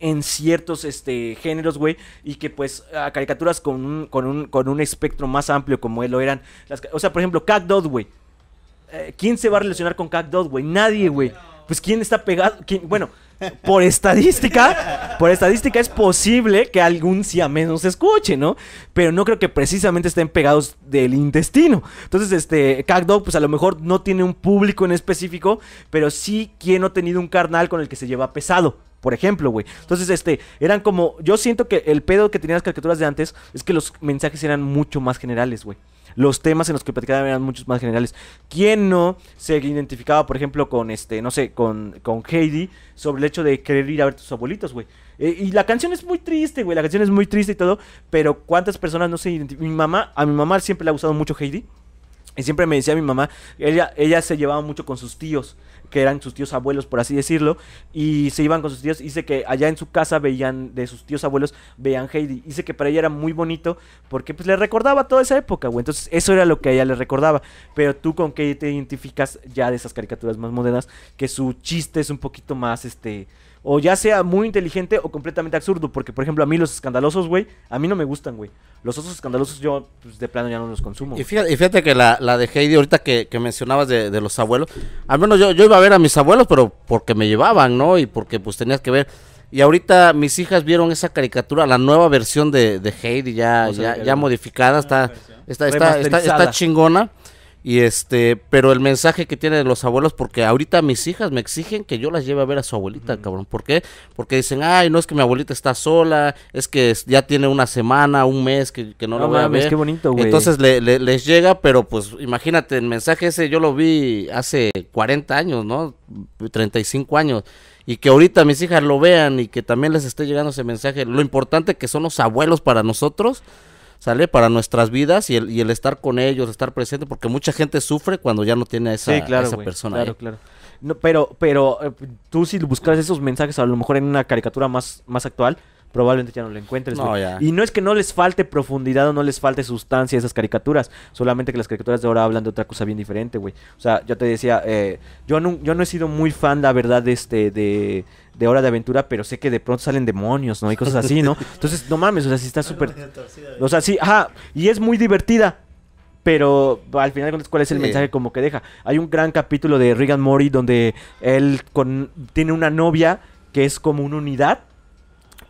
en ciertos este, géneros, güey, y que pues a caricaturas con un, con, un, espectro más amplio como él lo eran. o sea, por ejemplo, Cat Dodd, güey. Eh, ¿Quién se va a relacionar con Cat Dodd, güey? Nadie, güey. Pues quién está pegado, bueno, por estadística, por estadística es posible que algún siamés nos escuche, ¿no? Pero no creo que precisamente estén pegados del intestino. Entonces, este, Dog, pues a lo mejor no tiene un público en específico, pero sí quien no ha tenido un carnal con el que se lleva pesado. Por ejemplo, güey. Entonces, este, eran como. Yo siento que el pedo que tenían las caricaturas de antes es que los mensajes eran mucho más generales, güey los temas en los que platicaban eran muchos más generales. ¿Quién no se identificaba, por ejemplo, con este, no sé, con, con Heidi sobre el hecho de querer ir a ver a tus abuelitos, güey? Eh, y la canción es muy triste, güey, la canción es muy triste y todo, pero ¿cuántas personas no se identifican? Mi mamá, a mi mamá siempre le ha gustado mucho Heidi. Y siempre me decía mi mamá, ella, ella se llevaba mucho con sus tíos que eran sus tíos abuelos, por así decirlo, y se iban con sus tíos. Dice que allá en su casa veían, de sus tíos abuelos, veían Heidi. Dice que para ella era muy bonito porque pues le recordaba toda esa época, güey. Entonces eso era lo que a ella le recordaba. Pero tú con qué te identificas ya de esas caricaturas más modernas, que su chiste es un poquito más, este o ya sea muy inteligente o completamente absurdo. Porque, por ejemplo, a mí los escandalosos, güey, a mí no me gustan, güey. Los otros escandalosos yo, pues, de plano ya no los consumo. Y fíjate, que la, la de Heidi ahorita que, mencionabas de, de, los abuelos, al menos yo, yo iba a ver a mis abuelos, pero porque me llevaban, ¿no? Y porque pues tenías que ver. Y ahorita mis hijas vieron esa caricatura, la nueva versión de, de Heidi ya, ya, modificada, está, está, está, está chingona. Y este, pero el mensaje que tienen los abuelos, porque ahorita mis hijas me exigen que yo las lleve a ver a su abuelita, cabrón. ¿Por qué? Porque dicen, ay, no es que mi abuelita está sola, es que ya tiene una semana, un mes que, no, lo la voy a ver. bonito, Entonces les llega, pero pues imagínate, el mensaje ese yo lo vi hace 40 años, ¿no? 35 años y que ahorita mis hijas lo vean y que también les esté llegando ese mensaje, lo importante que son los abuelos para nosotros ¿sale? Para nuestras vidas y el, y el estar con ellos, estar presente, porque mucha gente sufre cuando ya no tiene a esa, sí, claro, persona. Claro, claro. No, pero, pero eh, tú si buscas esos mensajes, a lo mejor en una caricatura más, más actual, probablemente ya no lo encuentres. Y no es que no les falte profundidad o no les falte sustancia a esas caricaturas, solamente que las caricaturas de ahora hablan de otra cosa bien diferente, güey. O sea, yo te decía, eh, yo, no, yo no he sido muy fan, la verdad, de este, de, de Hora de Aventura, pero sé que de pronto salen demonios, ¿no? Y cosas así, ¿no? Entonces, no mames, o sea, sí está súper... O sea, sí, ajá, y es muy divertida, pero al final cuál es el mensaje como que deja. Hay un gran capítulo de Regan Mori donde él tiene una novia que es como una unidad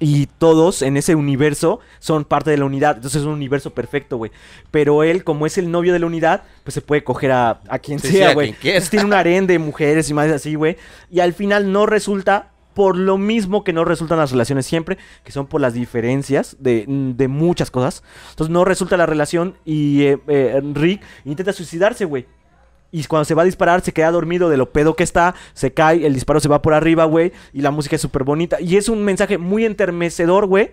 y todos en ese universo son parte de la unidad. Entonces es un universo perfecto, güey. Pero él, como es el novio de la unidad, pues se puede coger a, a quien sea, güey. Tiene un harén de mujeres y más así, güey. Y al final no resulta por lo mismo que no resultan las relaciones siempre, que son por las diferencias de, muchas cosas. Entonces no resulta la relación y eh, eh, Rick intenta suicidarse, güey. Y cuando se va a disparar, se queda dormido de lo pedo que está, se cae, el disparo se va por arriba, güey. Y la música es súper bonita. Y es un mensaje muy entermecedor, güey.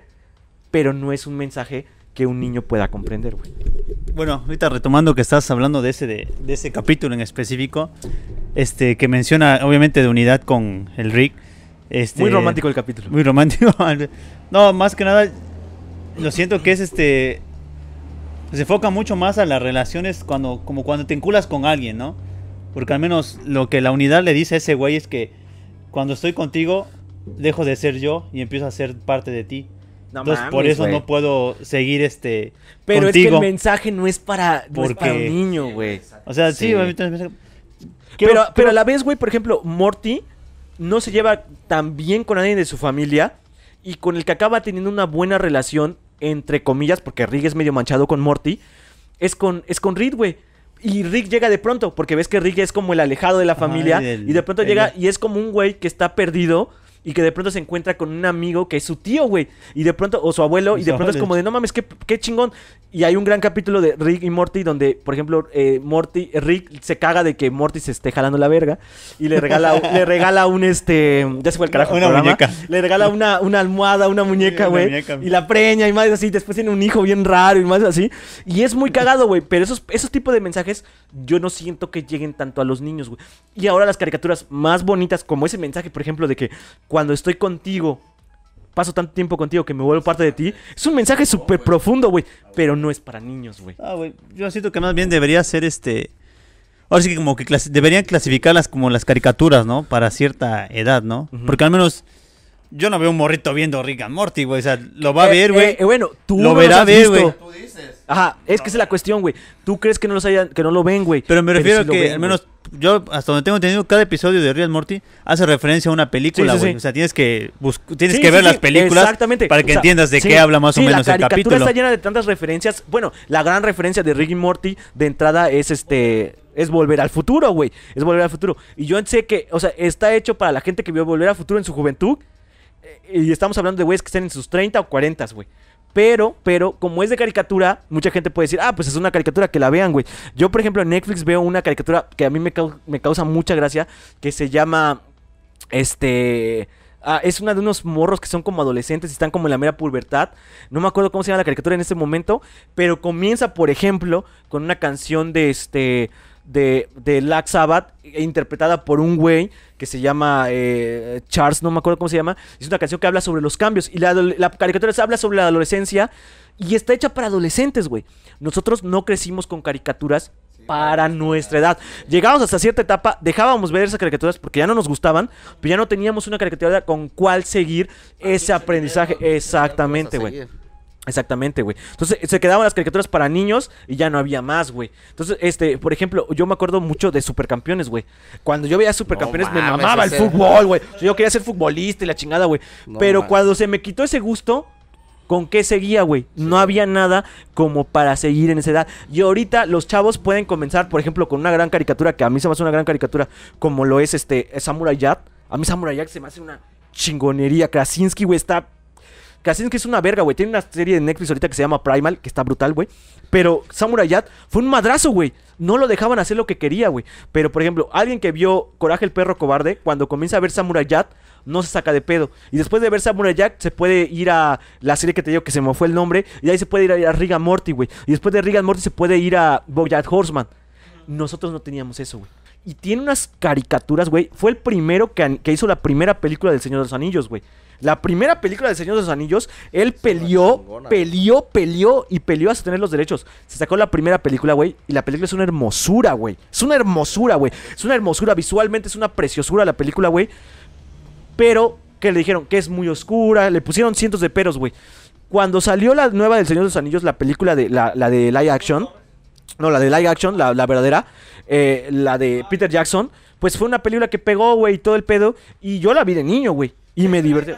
Pero no es un mensaje que un niño pueda comprender, güey. Bueno, ahorita retomando que estás hablando de ese, de, ese capítulo en específico, este, que menciona obviamente de unidad con el Rick. Este, muy romántico el capítulo. Muy romántico. no, más que nada, lo siento que es este se enfoca mucho más a las relaciones cuando, como cuando te enculas con alguien, ¿no? Porque al menos lo que la unidad le dice a ese güey es que cuando estoy contigo, dejo de ser yo y empiezo a ser parte de ti. Entonces, por eso no puedo seguir este. Pero es que el mensaje no es para, un niño, güey. O sea, sí, pero, pero a la vez, güey, por ejemplo, Morty no se lleva tan bien con nadie de su familia y con el que acaba teniendo una buena relación entre comillas, porque Rick es medio manchado con Morty, es con, es con Reed, güey. Y Rick llega de pronto, porque ves que Rick es como el alejado de la familia. y de pronto llega y es como un güey que está perdido y que de pronto se encuentra con un amigo que es su tío, güey. Y de pronto, o su abuelo, y de pronto es como de, no mames, qué, qué chingón. Y hay un gran capítulo de Rick y Morty donde, por ejemplo, eh, Morty, eh, Rick se caga de que Morty se esté jalando la verga y le regala, le regala un, este, ya se fue el carajo. Una muñeca. Le regala una, una almohada, una muñeca, güey. Y la preña y más así. Después tiene un hijo bien raro y más así. Y es muy cagado, güey. Pero esos, esos tipos de mensajes yo no siento que lleguen tanto a los niños, güey. Y ahora las caricaturas más bonitas, como ese mensaje, por ejemplo, de que cuando estoy contigo, paso tanto tiempo contigo que me vuelvo parte de ti. Es un mensaje súper profundo, güey. Pero no es para niños, güey. Ah, güey. Yo siento que más bien debería ser este. Ahora sí que como que deberían clasificarlas como las caricaturas, ¿no? Para cierta edad, ¿no? Porque al menos yo no veo un morrito viendo Rick and Morty, güey. O sea, lo va a eh, ver, güey. Eh, eh, bueno, tú lo no verá ver, güey. Ajá, es que esa es la cuestión, güey. Tú crees que no los hayan, que no lo ven, güey. Pero me refiero a que, al menos, yo hasta donde tengo entendido, cada episodio de Rick and Morty hace referencia a una película, güey. o sea, tienes que tienes que ver las películas exactamente. para que entiendas de qué habla más o menos el capítulo. La está llena de tantas referencias. Bueno, la gran referencia de Rick Morty de entrada es este es volver al futuro, güey. Es volver al futuro. Y yo sé que, o sea, está hecho para la gente que vio volver al futuro en su juventud y estamos hablando de güeyes que estén en sus 30 o 40, güey. Pero, pero, como es de caricatura, mucha gente puede decir, ah, pues es una caricatura que la vean, güey. Yo, por ejemplo, en Netflix veo una caricatura que a mí me, causa mucha gracia, que se llama, este... Ah, es una de unos morros que son como adolescentes y están como en la mera pubertad. No me acuerdo cómo se llama la caricatura en este momento, pero comienza, por ejemplo, con una canción de este de, de Black Sabbath, interpretada por un güey que se llama Charles, no me acuerdo cómo se llama. Es una canción que habla sobre los cambios. Y la, caricatura habla sobre la adolescencia y está hecha para adolescentes, güey. Nosotros no crecimos con caricaturas para nuestra edad. Llegamos hasta cierta etapa, dejábamos ver esas caricaturas porque ya no nos gustaban, pero ya no teníamos una caricatura con cuál seguir ese aprendizaje. Exactamente, güey. Exactamente, güey. Entonces se quedaban las caricaturas para niños y ya no había más, güey. Entonces, este, por ejemplo, yo me acuerdo mucho de Supercampeones, güey. Cuando yo veía Supercampeones me mamaba el fútbol, güey. yo quería ser futbolista y la chingada, güey. Pero cuando se me quitó ese gusto, ¿Con qué seguía, güey? No había nada como para seguir en esa edad. Y ahorita los chavos pueden comenzar, por ejemplo, con una gran caricatura, que a mí se me hace una gran caricatura, como lo es este Samurai Jack. A mí Samurai Jack se me hace una chingonería. Krasinski, güey, está que es una verga, güey. Tiene una serie de Netflix ahorita que se llama Primal, que está brutal, güey. Pero Samurai Jack fue un madrazo, güey. No lo dejaban hacer lo que quería, güey. Pero, por ejemplo, alguien que vio Coraje el perro cobarde, cuando comienza a ver Samurai Jack, no se saca de pedo. Y después de ver Samurai Jack, se puede ir a la serie que te digo que se me fue el nombre. Y ahí se puede ir a, Riga Morty, güey. Y después de Riga Morty se puede ir a Bojack Horseman. Nosotros no teníamos eso, güey. Y tiene unas caricaturas, güey. Fue el primero que, que hizo la primera película del Señor de los Anillos, güey. La primera película de Señor de los Anillos, él peleó, peleó, peleó y peleó hasta tener los derechos. Se sacó la primera película, güey, y la película es una hermosura, güey. Es una hermosura, güey. Es una hermosura, visualmente es una preciosura la película, güey. Pero que le dijeron que es muy oscura, le pusieron cientos de peros, güey. Cuando salió la nueva del Señor de los Anillos, la película de la, de live action, no, la de live action, la, verdadera, eh, la de Peter Jackson, pues fue una película que pegó, güey, todo el pedo. Y yo la vi de niño, güey. Y me divertí.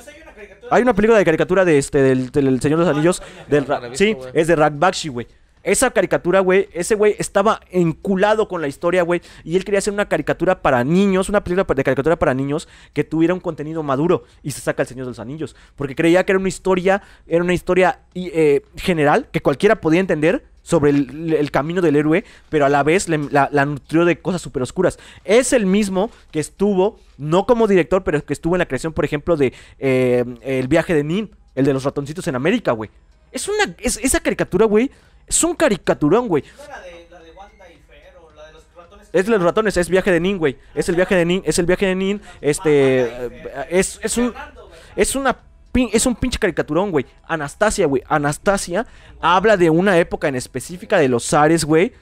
Hay una película de caricatura de este, del, Señor de los ah, Anillos. Del, sí, es de Ragbakshi, güey. Esa caricatura, güey, ese güey estaba enculado con la historia, güey, y él quería hacer una caricatura para niños, una película de caricatura para niños que tuviera un contenido maduro y se saca El Señor de los Anillos, porque creía que era una historia, era una historia eh, general que cualquiera podía entender, sobre el, camino del héroe, pero a la vez le, la, nutrió de cosas súper oscuras. Es el mismo que estuvo, no como director, pero que estuvo en la creación, por ejemplo, de eh, El viaje de Nin, el de los ratoncitos en América, güey. Es una. Es, esa caricatura, güey. Es un caricaturón, güey. Es los ratones, es viaje de Nin, güey. Es el viaje de Nin, es el viaje de Nin. Este. Es, es un. Es una es un pinche caricaturón, güey. Anastasia, güey. Anastasia habla de una época en específica de los Ares, güey.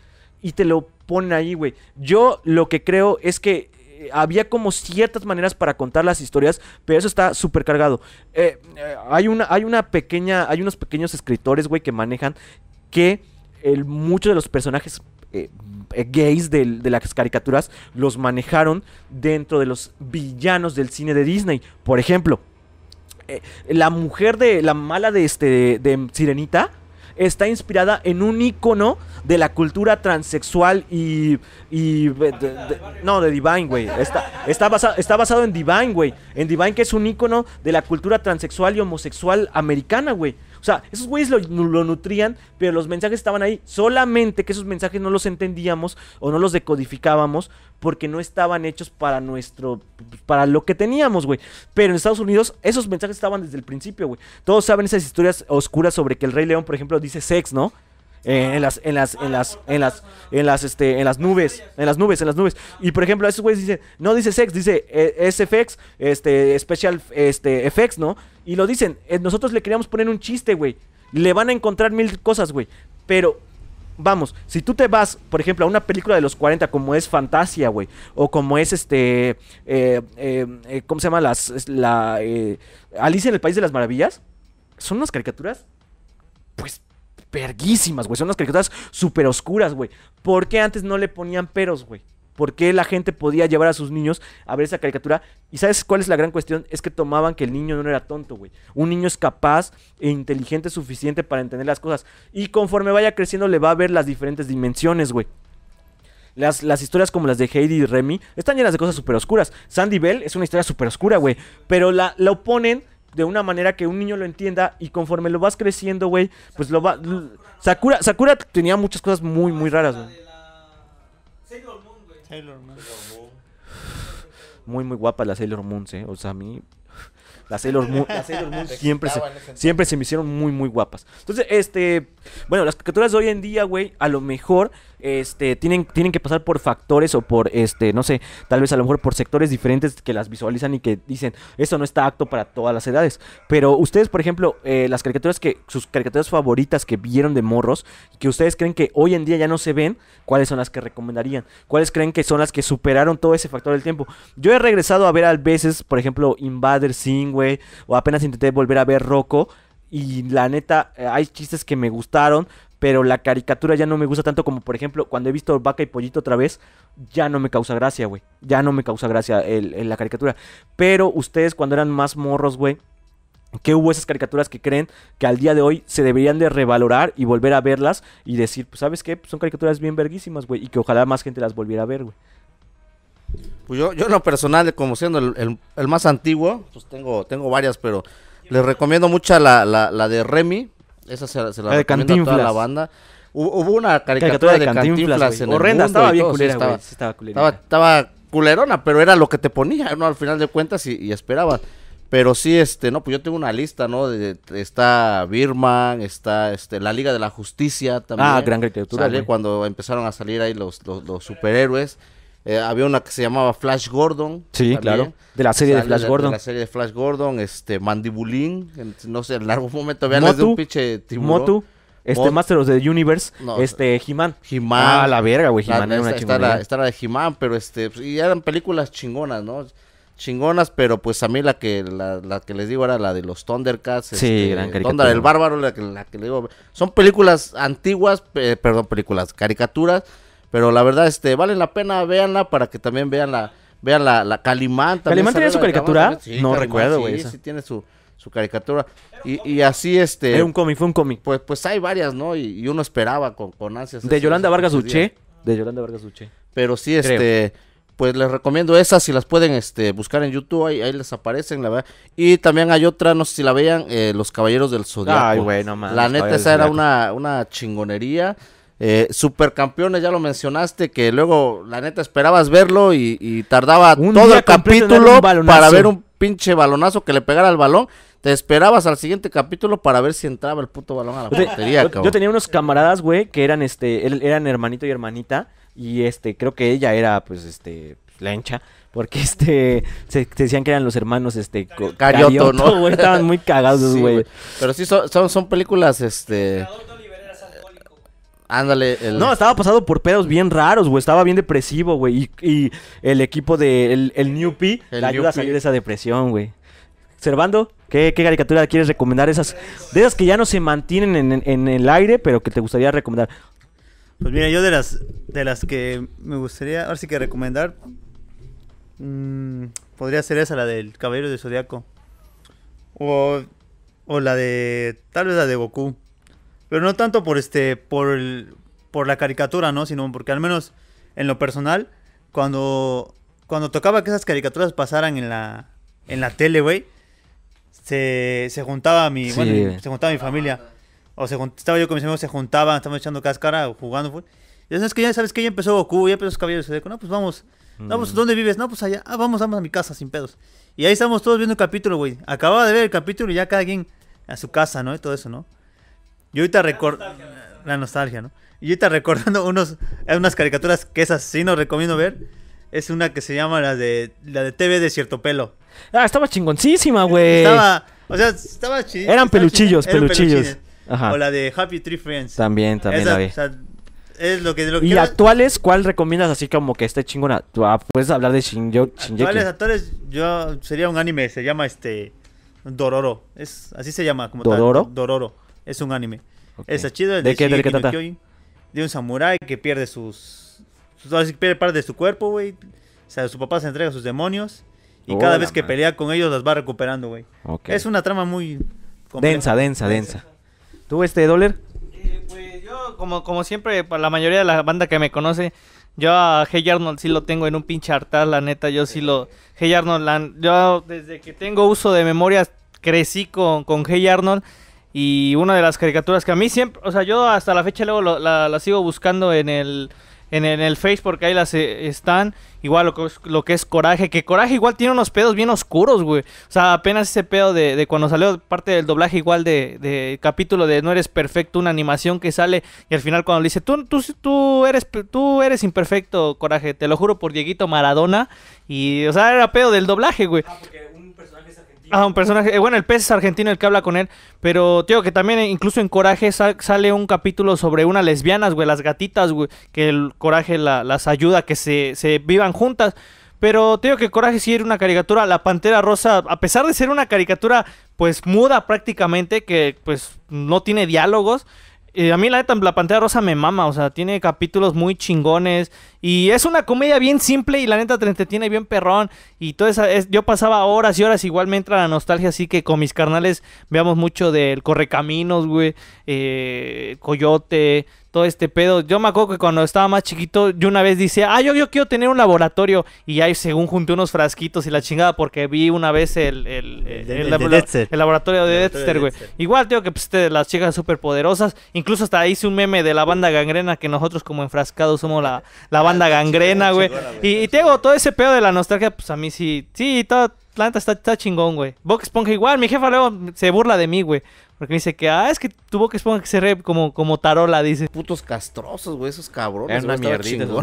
Y te lo ponen ahí, güey. Yo lo que creo es que eh, había como ciertas maneras para contar las historias, pero eso está súper cargado. Eh, eh, hay, una, hay una pequeña, hay unos pequeños escritores, güey, que manejan que muchos de los personajes gays de, las caricaturas los manejaron dentro de los villanos del cine de Disney. Por ejemplo, eh, la mujer de la mala de este de, Sirenita está inspirada en un icono de la cultura transexual y. y no, de Divine, güey. Está, está, está basado en Divine, güey. En Divine, que es un icono de la cultura transexual y homosexual americana, güey. O sea, esos güeyes lo, nutrían, pero los mensajes estaban ahí. Solamente que esos mensajes no los entendíamos o no los decodificábamos porque no estaban hechos para nuestro. para lo que teníamos, güey. Pero en Estados Unidos esos mensajes estaban desde el principio, güey. Todos saben esas historias oscuras sobre que el Rey León, por ejemplo, dice sex, ¿no? Eh, en, las, en las, en las, en las, en las, este, en las nubes, en las nubes, en las nubes. Y por ejemplo, esos güeyes dicen, no dice sex, dice eh, SFX, este, special, este, effects, ¿no? Y lo dicen, eh, nosotros le queríamos poner un chiste, güey. Le van a encontrar mil cosas, güey. Pero, vamos, si tú te vas, por ejemplo, a una película de los 40 como es Fantasia, güey, o como es este, ¿cómo se llama? Las, la, Alicia en el País de las Maravillas, son unas caricaturas, pues perguísimas, güey. Son unas caricaturas súper oscuras, güey. ¿Por qué antes no le ponían peros, güey? ¿Por qué la gente podía llevar a sus niños a ver esa caricatura? ¿Y sabes cuál es la gran cuestión? Es que tomaban que el niño no era tonto, güey. Un niño es capaz e inteligente suficiente para entender las cosas. Y conforme vaya creciendo le va a ver las diferentes dimensiones, güey. Las, las, historias como las de Heidi y Remy están llenas de cosas súper oscuras. Sandy Bell es una historia súper oscura, güey. Pero la, la oponen de una manera que un niño lo entienda y conforme lo vas creciendo, güey, pues lo va... Sakura, Sakura tenía muchas cosas muy, muy raras, güey. Sailor Moon, güey. Muy, muy guapas las Sailor Moon, ¿eh? O sea, a mí... Las Sailor Moon, siempre, se, siempre se me hicieron muy, muy guapas. Entonces, este... Bueno, las caricaturas de hoy en día, güey, a lo mejor este, tienen, tienen que pasar por factores o por, este, no sé, tal vez a lo mejor por sectores diferentes que las visualizan y que dicen, eso no está apto para todas las edades. Pero ustedes, por ejemplo, eh, las caricaturas que, sus caricaturas favoritas que vieron de morros, que ustedes creen que hoy en día ya no se ven, ¿cuáles son las que recomendarían? ¿Cuáles creen que son las que superaron todo ese factor del tiempo? Yo he regresado a ver a veces, por ejemplo, Invader Zim o apenas intenté volver a ver Rocco. Y la neta, eh, hay chistes que me gustaron, pero la caricatura ya no me gusta tanto como, por ejemplo, cuando he visto Vaca y Pollito otra vez, ya no me causa gracia, güey. Ya no me causa gracia el, la caricatura. Pero ustedes cuando eran más morros, güey, ¿qué hubo esas caricaturas que creen que al día de hoy se deberían de revalorar y volver a verlas y decir, pues, ¿sabes qué? Pues, son caricaturas bien verguísimas, güey, y que ojalá más gente las volviera a ver, güey. Pues yo, yo en lo personal, como siendo el, más antiguo, pues tengo, tengo varias, pero les recomiendo mucho la, la de Remy, esa se, la, la a toda la banda. Hubo una caricatura, de, Cantinflas, en Horrenda, estaba bien estaba, culerona, pero era lo que te ponía, ¿no? Al final de cuentas y, esperaba. Pero sí, este, no, pues yo tengo una lista, ¿no? De, está Birman, está este, la Liga de la Justicia también. Ah, gran caricatura. cuando empezaron a salir ahí los superhéroes. Eh, había una que se llamaba Flash Gordon. Sí, claro. De la serie de Flash Gordon. De la serie de Flash Gordon, este, Mandibulín, no sé, en largo momento vean de un pinche tiburón. Motu, este, Master of the Universe, este, He-Man. He ah, la verga, güey, he era una de he pero este, pues, y eran películas chingonas, ¿no? Chingonas, pero pues a mí la que, la, que les digo era la de los Thundercats. Sí, este, gran Bárbaro, la que, les digo. Son películas antiguas, perdón, películas, caricaturas pero la verdad, este, vale la pena, véanla para que también vean la, vean la, la Calimán. ¿Calimán tiene su caricatura? no recuerdo, güey. Sí, sí tiene su, su caricatura. Y, y, así este. Fue un cómic, fue un cómic. Pues, pues hay varias, ¿no? Y, uno esperaba con, con ansias. De Yolanda Vargas Uche. De Yolanda Vargas Uche. Pero sí, este. Pues les recomiendo esas, si las pueden este, buscar en YouTube, ahí, ahí les aparecen, la verdad. Y también hay otra, no sé si la vean, eh, Los Caballeros del Zodiaco. Ay, güey, no La neta, esa era una, una chingonería. Eh, supercampeones, ya lo mencionaste, que luego la neta esperabas verlo y, tardaba todo el capítulo para ver un pinche balonazo que le pegara al balón. Te esperabas al siguiente capítulo para ver si entraba el puto balón a la portería, yo, Yo tenía unos camaradas, güey, que eran este, eran hermanito y hermanita, y este, creo que ella era, pues, este, la hincha porque este se, decían que eran los hermanos este Carioto, ¿no? estaban muy cagados, güey. pero sí son, son, son películas este Ándale. El... No, estaba pasado por pedos bien raros, güey. Estaba bien depresivo, güey. Y, el equipo de New P ayuda a salir de esa depresión, güey. Servando, ¿qué, caricatura quieres recomendar? Esas, de esas que ya no se mantienen en, el aire, pero que te gustaría recomendar. Pues mira, yo de las de las que me gustaría, ahora sí que recomendar, mm, podría ser esa, la del Caballero de Zodiaco. O, o la de, tal vez la de Goku. Pero no tanto por este. por por la caricatura, ¿no? Sino porque al menos en lo personal, cuando. Cuando tocaba que esas caricaturas pasaran en la. en la tele, güey. Se, se, juntaba mi. se juntaba mi familia. O se estaba yo con mis amigos, se juntaban, estábamos echando cáscara, o jugando, güey. Y que ya sabes que ya empezó Goku, ya empezó Caballero Zodíaco. No, pues vamos. vamos mm. ¿dónde vives? No, pues allá. Ah, vamos, vamos a mi casa, sin pedos. Y ahí estamos todos viendo el capítulo, güey. Acababa de ver el capítulo y ya cada quien a su casa, ¿no? Y todo eso, ¿no? Yo ahorita recuerdo. La nostalgia, ¿no? Y ahorita recordando unos, unas caricaturas que esas sí no recomiendo ver. Es una que se llama la de la de TV de cierto pelo. Ah, estaba chingoncísima, güey. Estaba, o sea, estaba chido. Eran peluchillos, peluchillos. O la de Happy Tree Friends. También, también O es lo que, lo ¿Y actuales cuál recomiendas así como que esté chingona? Ah, puedes hablar de Shinjo, Shinjeki. Actuales, actuales, yo sería un anime, se llama este Dororo. Es así se llama como ¿Dororo? Tal, Dororo. Es un anime. Es chido. ¿De, qué, de, de un samurái que pierde sus. pierde parte de su cuerpo, güey. O sea, su papá se entrega a sus demonios. Y cada vez que pelea con ellos las va recuperando, güey. Es una trama muy. Densa, densa, densa. ¿Tú, este, Dollar? Eh, pues yo, como, como siempre, para la mayoría de la banda que me conoce, yo a Hey Arnold sí lo tengo en un pinche hartal, la neta. Yo sí lo. Hey Arnold, yo desde que tengo uso de memoria crecí con, con Hey Arnold. Y una de las caricaturas que a mí siempre, o sea, yo hasta la fecha luego la, sigo buscando en el, en, el porque ahí las eh, están. Igual lo que, es, lo que es Coraje, que Coraje igual tiene unos pedos bien oscuros, güey. O sea, apenas ese pedo de, de cuando salió parte del doblaje igual de, de, capítulo de No eres perfecto, una animación que sale y al final cuando le dice, tú, tú, tú, eres, tú eres imperfecto, Coraje, te lo juro por Dieguito Maradona. Y, o sea, era pedo del doblaje, güey. Ah, Ah, un personaje. Eh, bueno, el pez es argentino el que habla con él. Pero, tío, que también eh, incluso en Coraje sale un capítulo sobre unas lesbianas, güey, las gatitas, güey. Que el Coraje las ayuda a que se, se vivan juntas. Pero tío, que Coraje sí era una caricatura. La Pantera Rosa, a pesar de ser una caricatura pues muda prácticamente, que pues no tiene diálogos, eh, a mí la neta, la pantalla rosa me mama, o sea, tiene capítulos muy chingones y es una comedia bien simple y la neta te tiene bien perrón y todo eso, es, yo pasaba horas y horas, igual me entra la nostalgia, así que con mis carnales veamos mucho del Correcaminos, güey, eh, Coyote, todo este pedo. Yo me acuerdo que cuando estaba más chiquito, yo una vez decía, ah, yo, yo quiero tener un laboratorio. Y ahí según junté unos frasquitos y la chingada, porque vi una vez el, el, laboratorio de Dexter, güey. Igual, tengo que pues, este, las chicas poderosas. Incluso hasta hice un meme de la banda gangrena, que nosotros como enfrascados somos la, la banda ah, gangrena, güey. Y, tengo todo ese pedo de la nostalgia, pues a mí sí, sí, todo... Atlanta está, está chingón, güey. Box Esponja igual, mi jefa luego se burla de mí, güey. Porque dice que, ah, es que tuvo que exponer que eh, como, como tarola, dice. Putos castrosos, güey, esos cabrones. Era una mierdita, güey.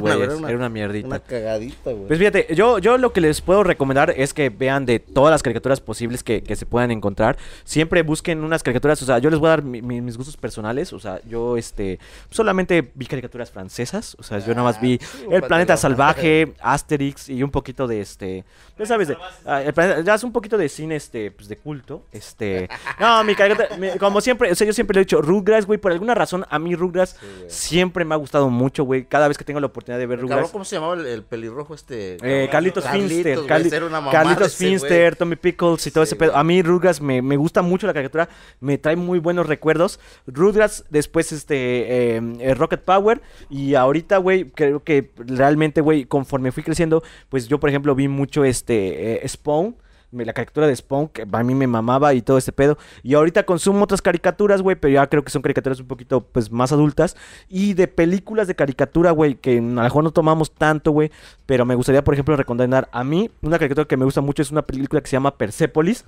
era, una, mierdita. Una cagadita, güey. Pues fíjate, yo, yo lo que les puedo recomendar es que vean de todas las caricaturas posibles que, se puedan encontrar. Siempre busquen unas caricaturas, o sea, yo les voy a dar mis gustos personales, o sea, yo, este, solamente vi caricaturas francesas, o sea, yo nada más vi ah, El Planeta Salvaje, Asterix y un poquito de, este, ya sabes, de, ah, ya es un poquito de cine, este, pues, de culto, este. No, mi caricatura como siempre, o sea, yo siempre le he dicho, Rugrats, güey, por alguna razón, a mí Rugrats siempre me ha gustado mucho, güey. Cada vez que tengo la oportunidad de ver Rugrats. ¿Cómo se llamaba el, pelirrojo este? Eh, Carlitos, Finster. Carlitos, Finster, Tommy Pickles y todo ese pedo. A mí Rugrats me, me, gusta mucho la caricatura, me trae muy buenos recuerdos. Rugrats, después este, em, eh, Rocket Power y ahorita, güey, creo que realmente, güey, conforme fui creciendo, pues yo, por ejemplo, vi mucho este eh, Spawn la caricatura de Spawn, que a mí me mamaba y todo ese pedo. Y ahorita consumo otras caricaturas, güey, pero ya creo que son caricaturas un poquito, pues, más adultas. Y de películas de caricatura, güey, que a lo mejor no tomamos tanto, güey. Pero me gustaría, por ejemplo, recomendar a mí una caricatura que me gusta mucho, es una película que se llama Persepolis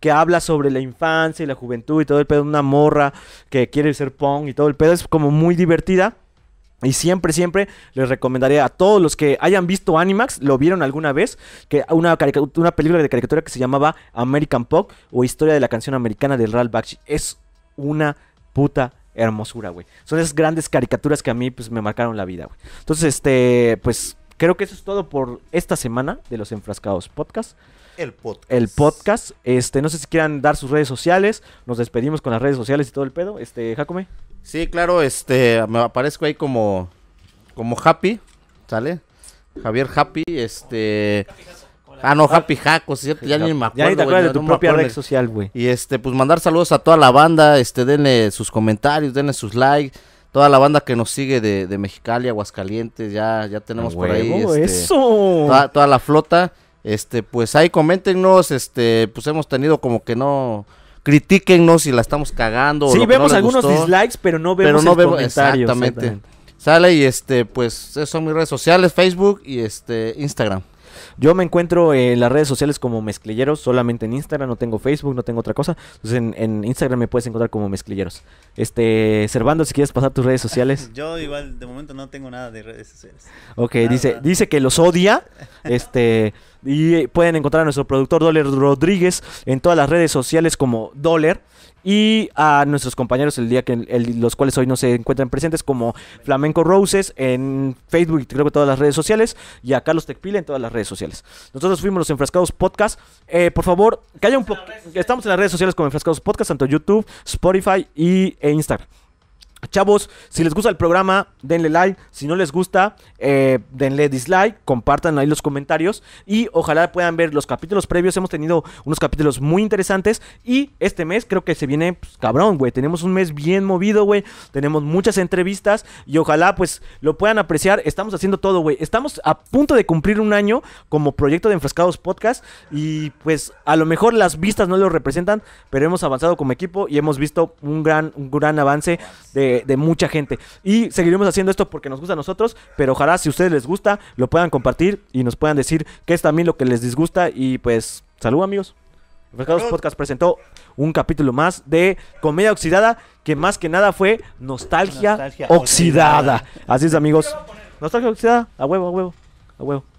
que habla sobre la infancia y la juventud y todo el pedo, una morra que quiere ser Pong y todo el pedo, es como muy divertida. Y siempre, siempre les recomendaré a todos los que hayan visto Animax, lo vieron alguna vez, que una, una película de caricatura que se llamaba American Pop o Historia de la canción americana del Ralph Bakshi. Es una puta hermosura, güey. Son esas grandes caricaturas que a mí pues me marcaron la vida, güey. Entonces, este, pues creo que eso es todo por esta semana de los Enfrascados Podcast. El podcast. El podcast. Este, no sé si quieran dar sus redes sociales. Nos despedimos con las redes sociales y todo el pedo. Este, Jacome. Sí, claro, este, me aparezco ahí como, como Happy, ¿sale? Javier Happy, este... Ah, no, Happy Jaco, ¿cierto? Ya ni me acuerdo. Ya ni te acuerdas de tu propia red social, güey. Y este, pues mandar saludos a toda la banda, este, denle sus comentarios, denle sus likes. Toda la banda que nos sigue de, de Mexicali, Aguascalientes, ya, ya tenemos por ahí. Este, eso! Toda, toda, la flota. Este, pues ahí coméntenos, este, pues hemos tenido como que no Critíquennos si la estamos cagando. Sí, vemos algunos dislikes, pero no vemos, pero no exactamente. Sale y este, pues, son mis redes sociales, Facebook y este, Instagram. Yo me encuentro en las redes sociales como Mezclilleros, solamente en Instagram, no tengo Facebook, no tengo otra cosa. Entonces en, Instagram me puedes encontrar como Mezclilleros. Este, Servando, si quieres pasar tus redes sociales. Yo igual, de momento no tengo nada de redes sociales. Ok, dice, dice que los odia. Este. Y eh, pueden encontrar a nuestro productor Dollar Rodríguez en todas las redes sociales como Dollar. Y a nuestros compañeros el día que los cuales hoy no se encuentran presentes, como Flamenco Roses en Facebook creo que todas las redes sociales, y a Carlos Tecpila en todas las redes sociales. Nosotros fuimos los Enfrascados Podcast. Eh, por favor, que haya un poco. Estamos en las redes sociales como Enfrascados Podcast, tanto YouTube, Spotify y, e Instagram. Chavos, si les gusta el programa, denle like. Si no les gusta, eh, denle dislike. Compartan ahí los comentarios. Y ojalá puedan ver los capítulos previos. Hemos tenido unos capítulos muy interesantes. Y este mes creo que se viene pues, cabrón, güey. Tenemos un mes bien movido, güey. Tenemos muchas entrevistas. Y ojalá, pues, lo puedan apreciar. Estamos haciendo todo, güey. Estamos a punto de cumplir un año como proyecto de Enfrescados Podcast. Y pues, a lo mejor las vistas no lo representan. Pero hemos avanzado como equipo y hemos visto un gran, un gran avance de eh, de, mucha gente. Y seguiremos haciendo esto porque nos gusta a nosotros, pero ojalá si a ustedes les gusta, lo puedan compartir y nos puedan decir qué es también lo que les disgusta. Y pues, salud amigos. Refrescados Podcast presentó un capítulo más de Comedia Oxidada, que más que nada fue Nostalgia, oxidada. oxidada. Así es, amigos. Nostalgia Oxidada, a huevo, a huevo, a huevo.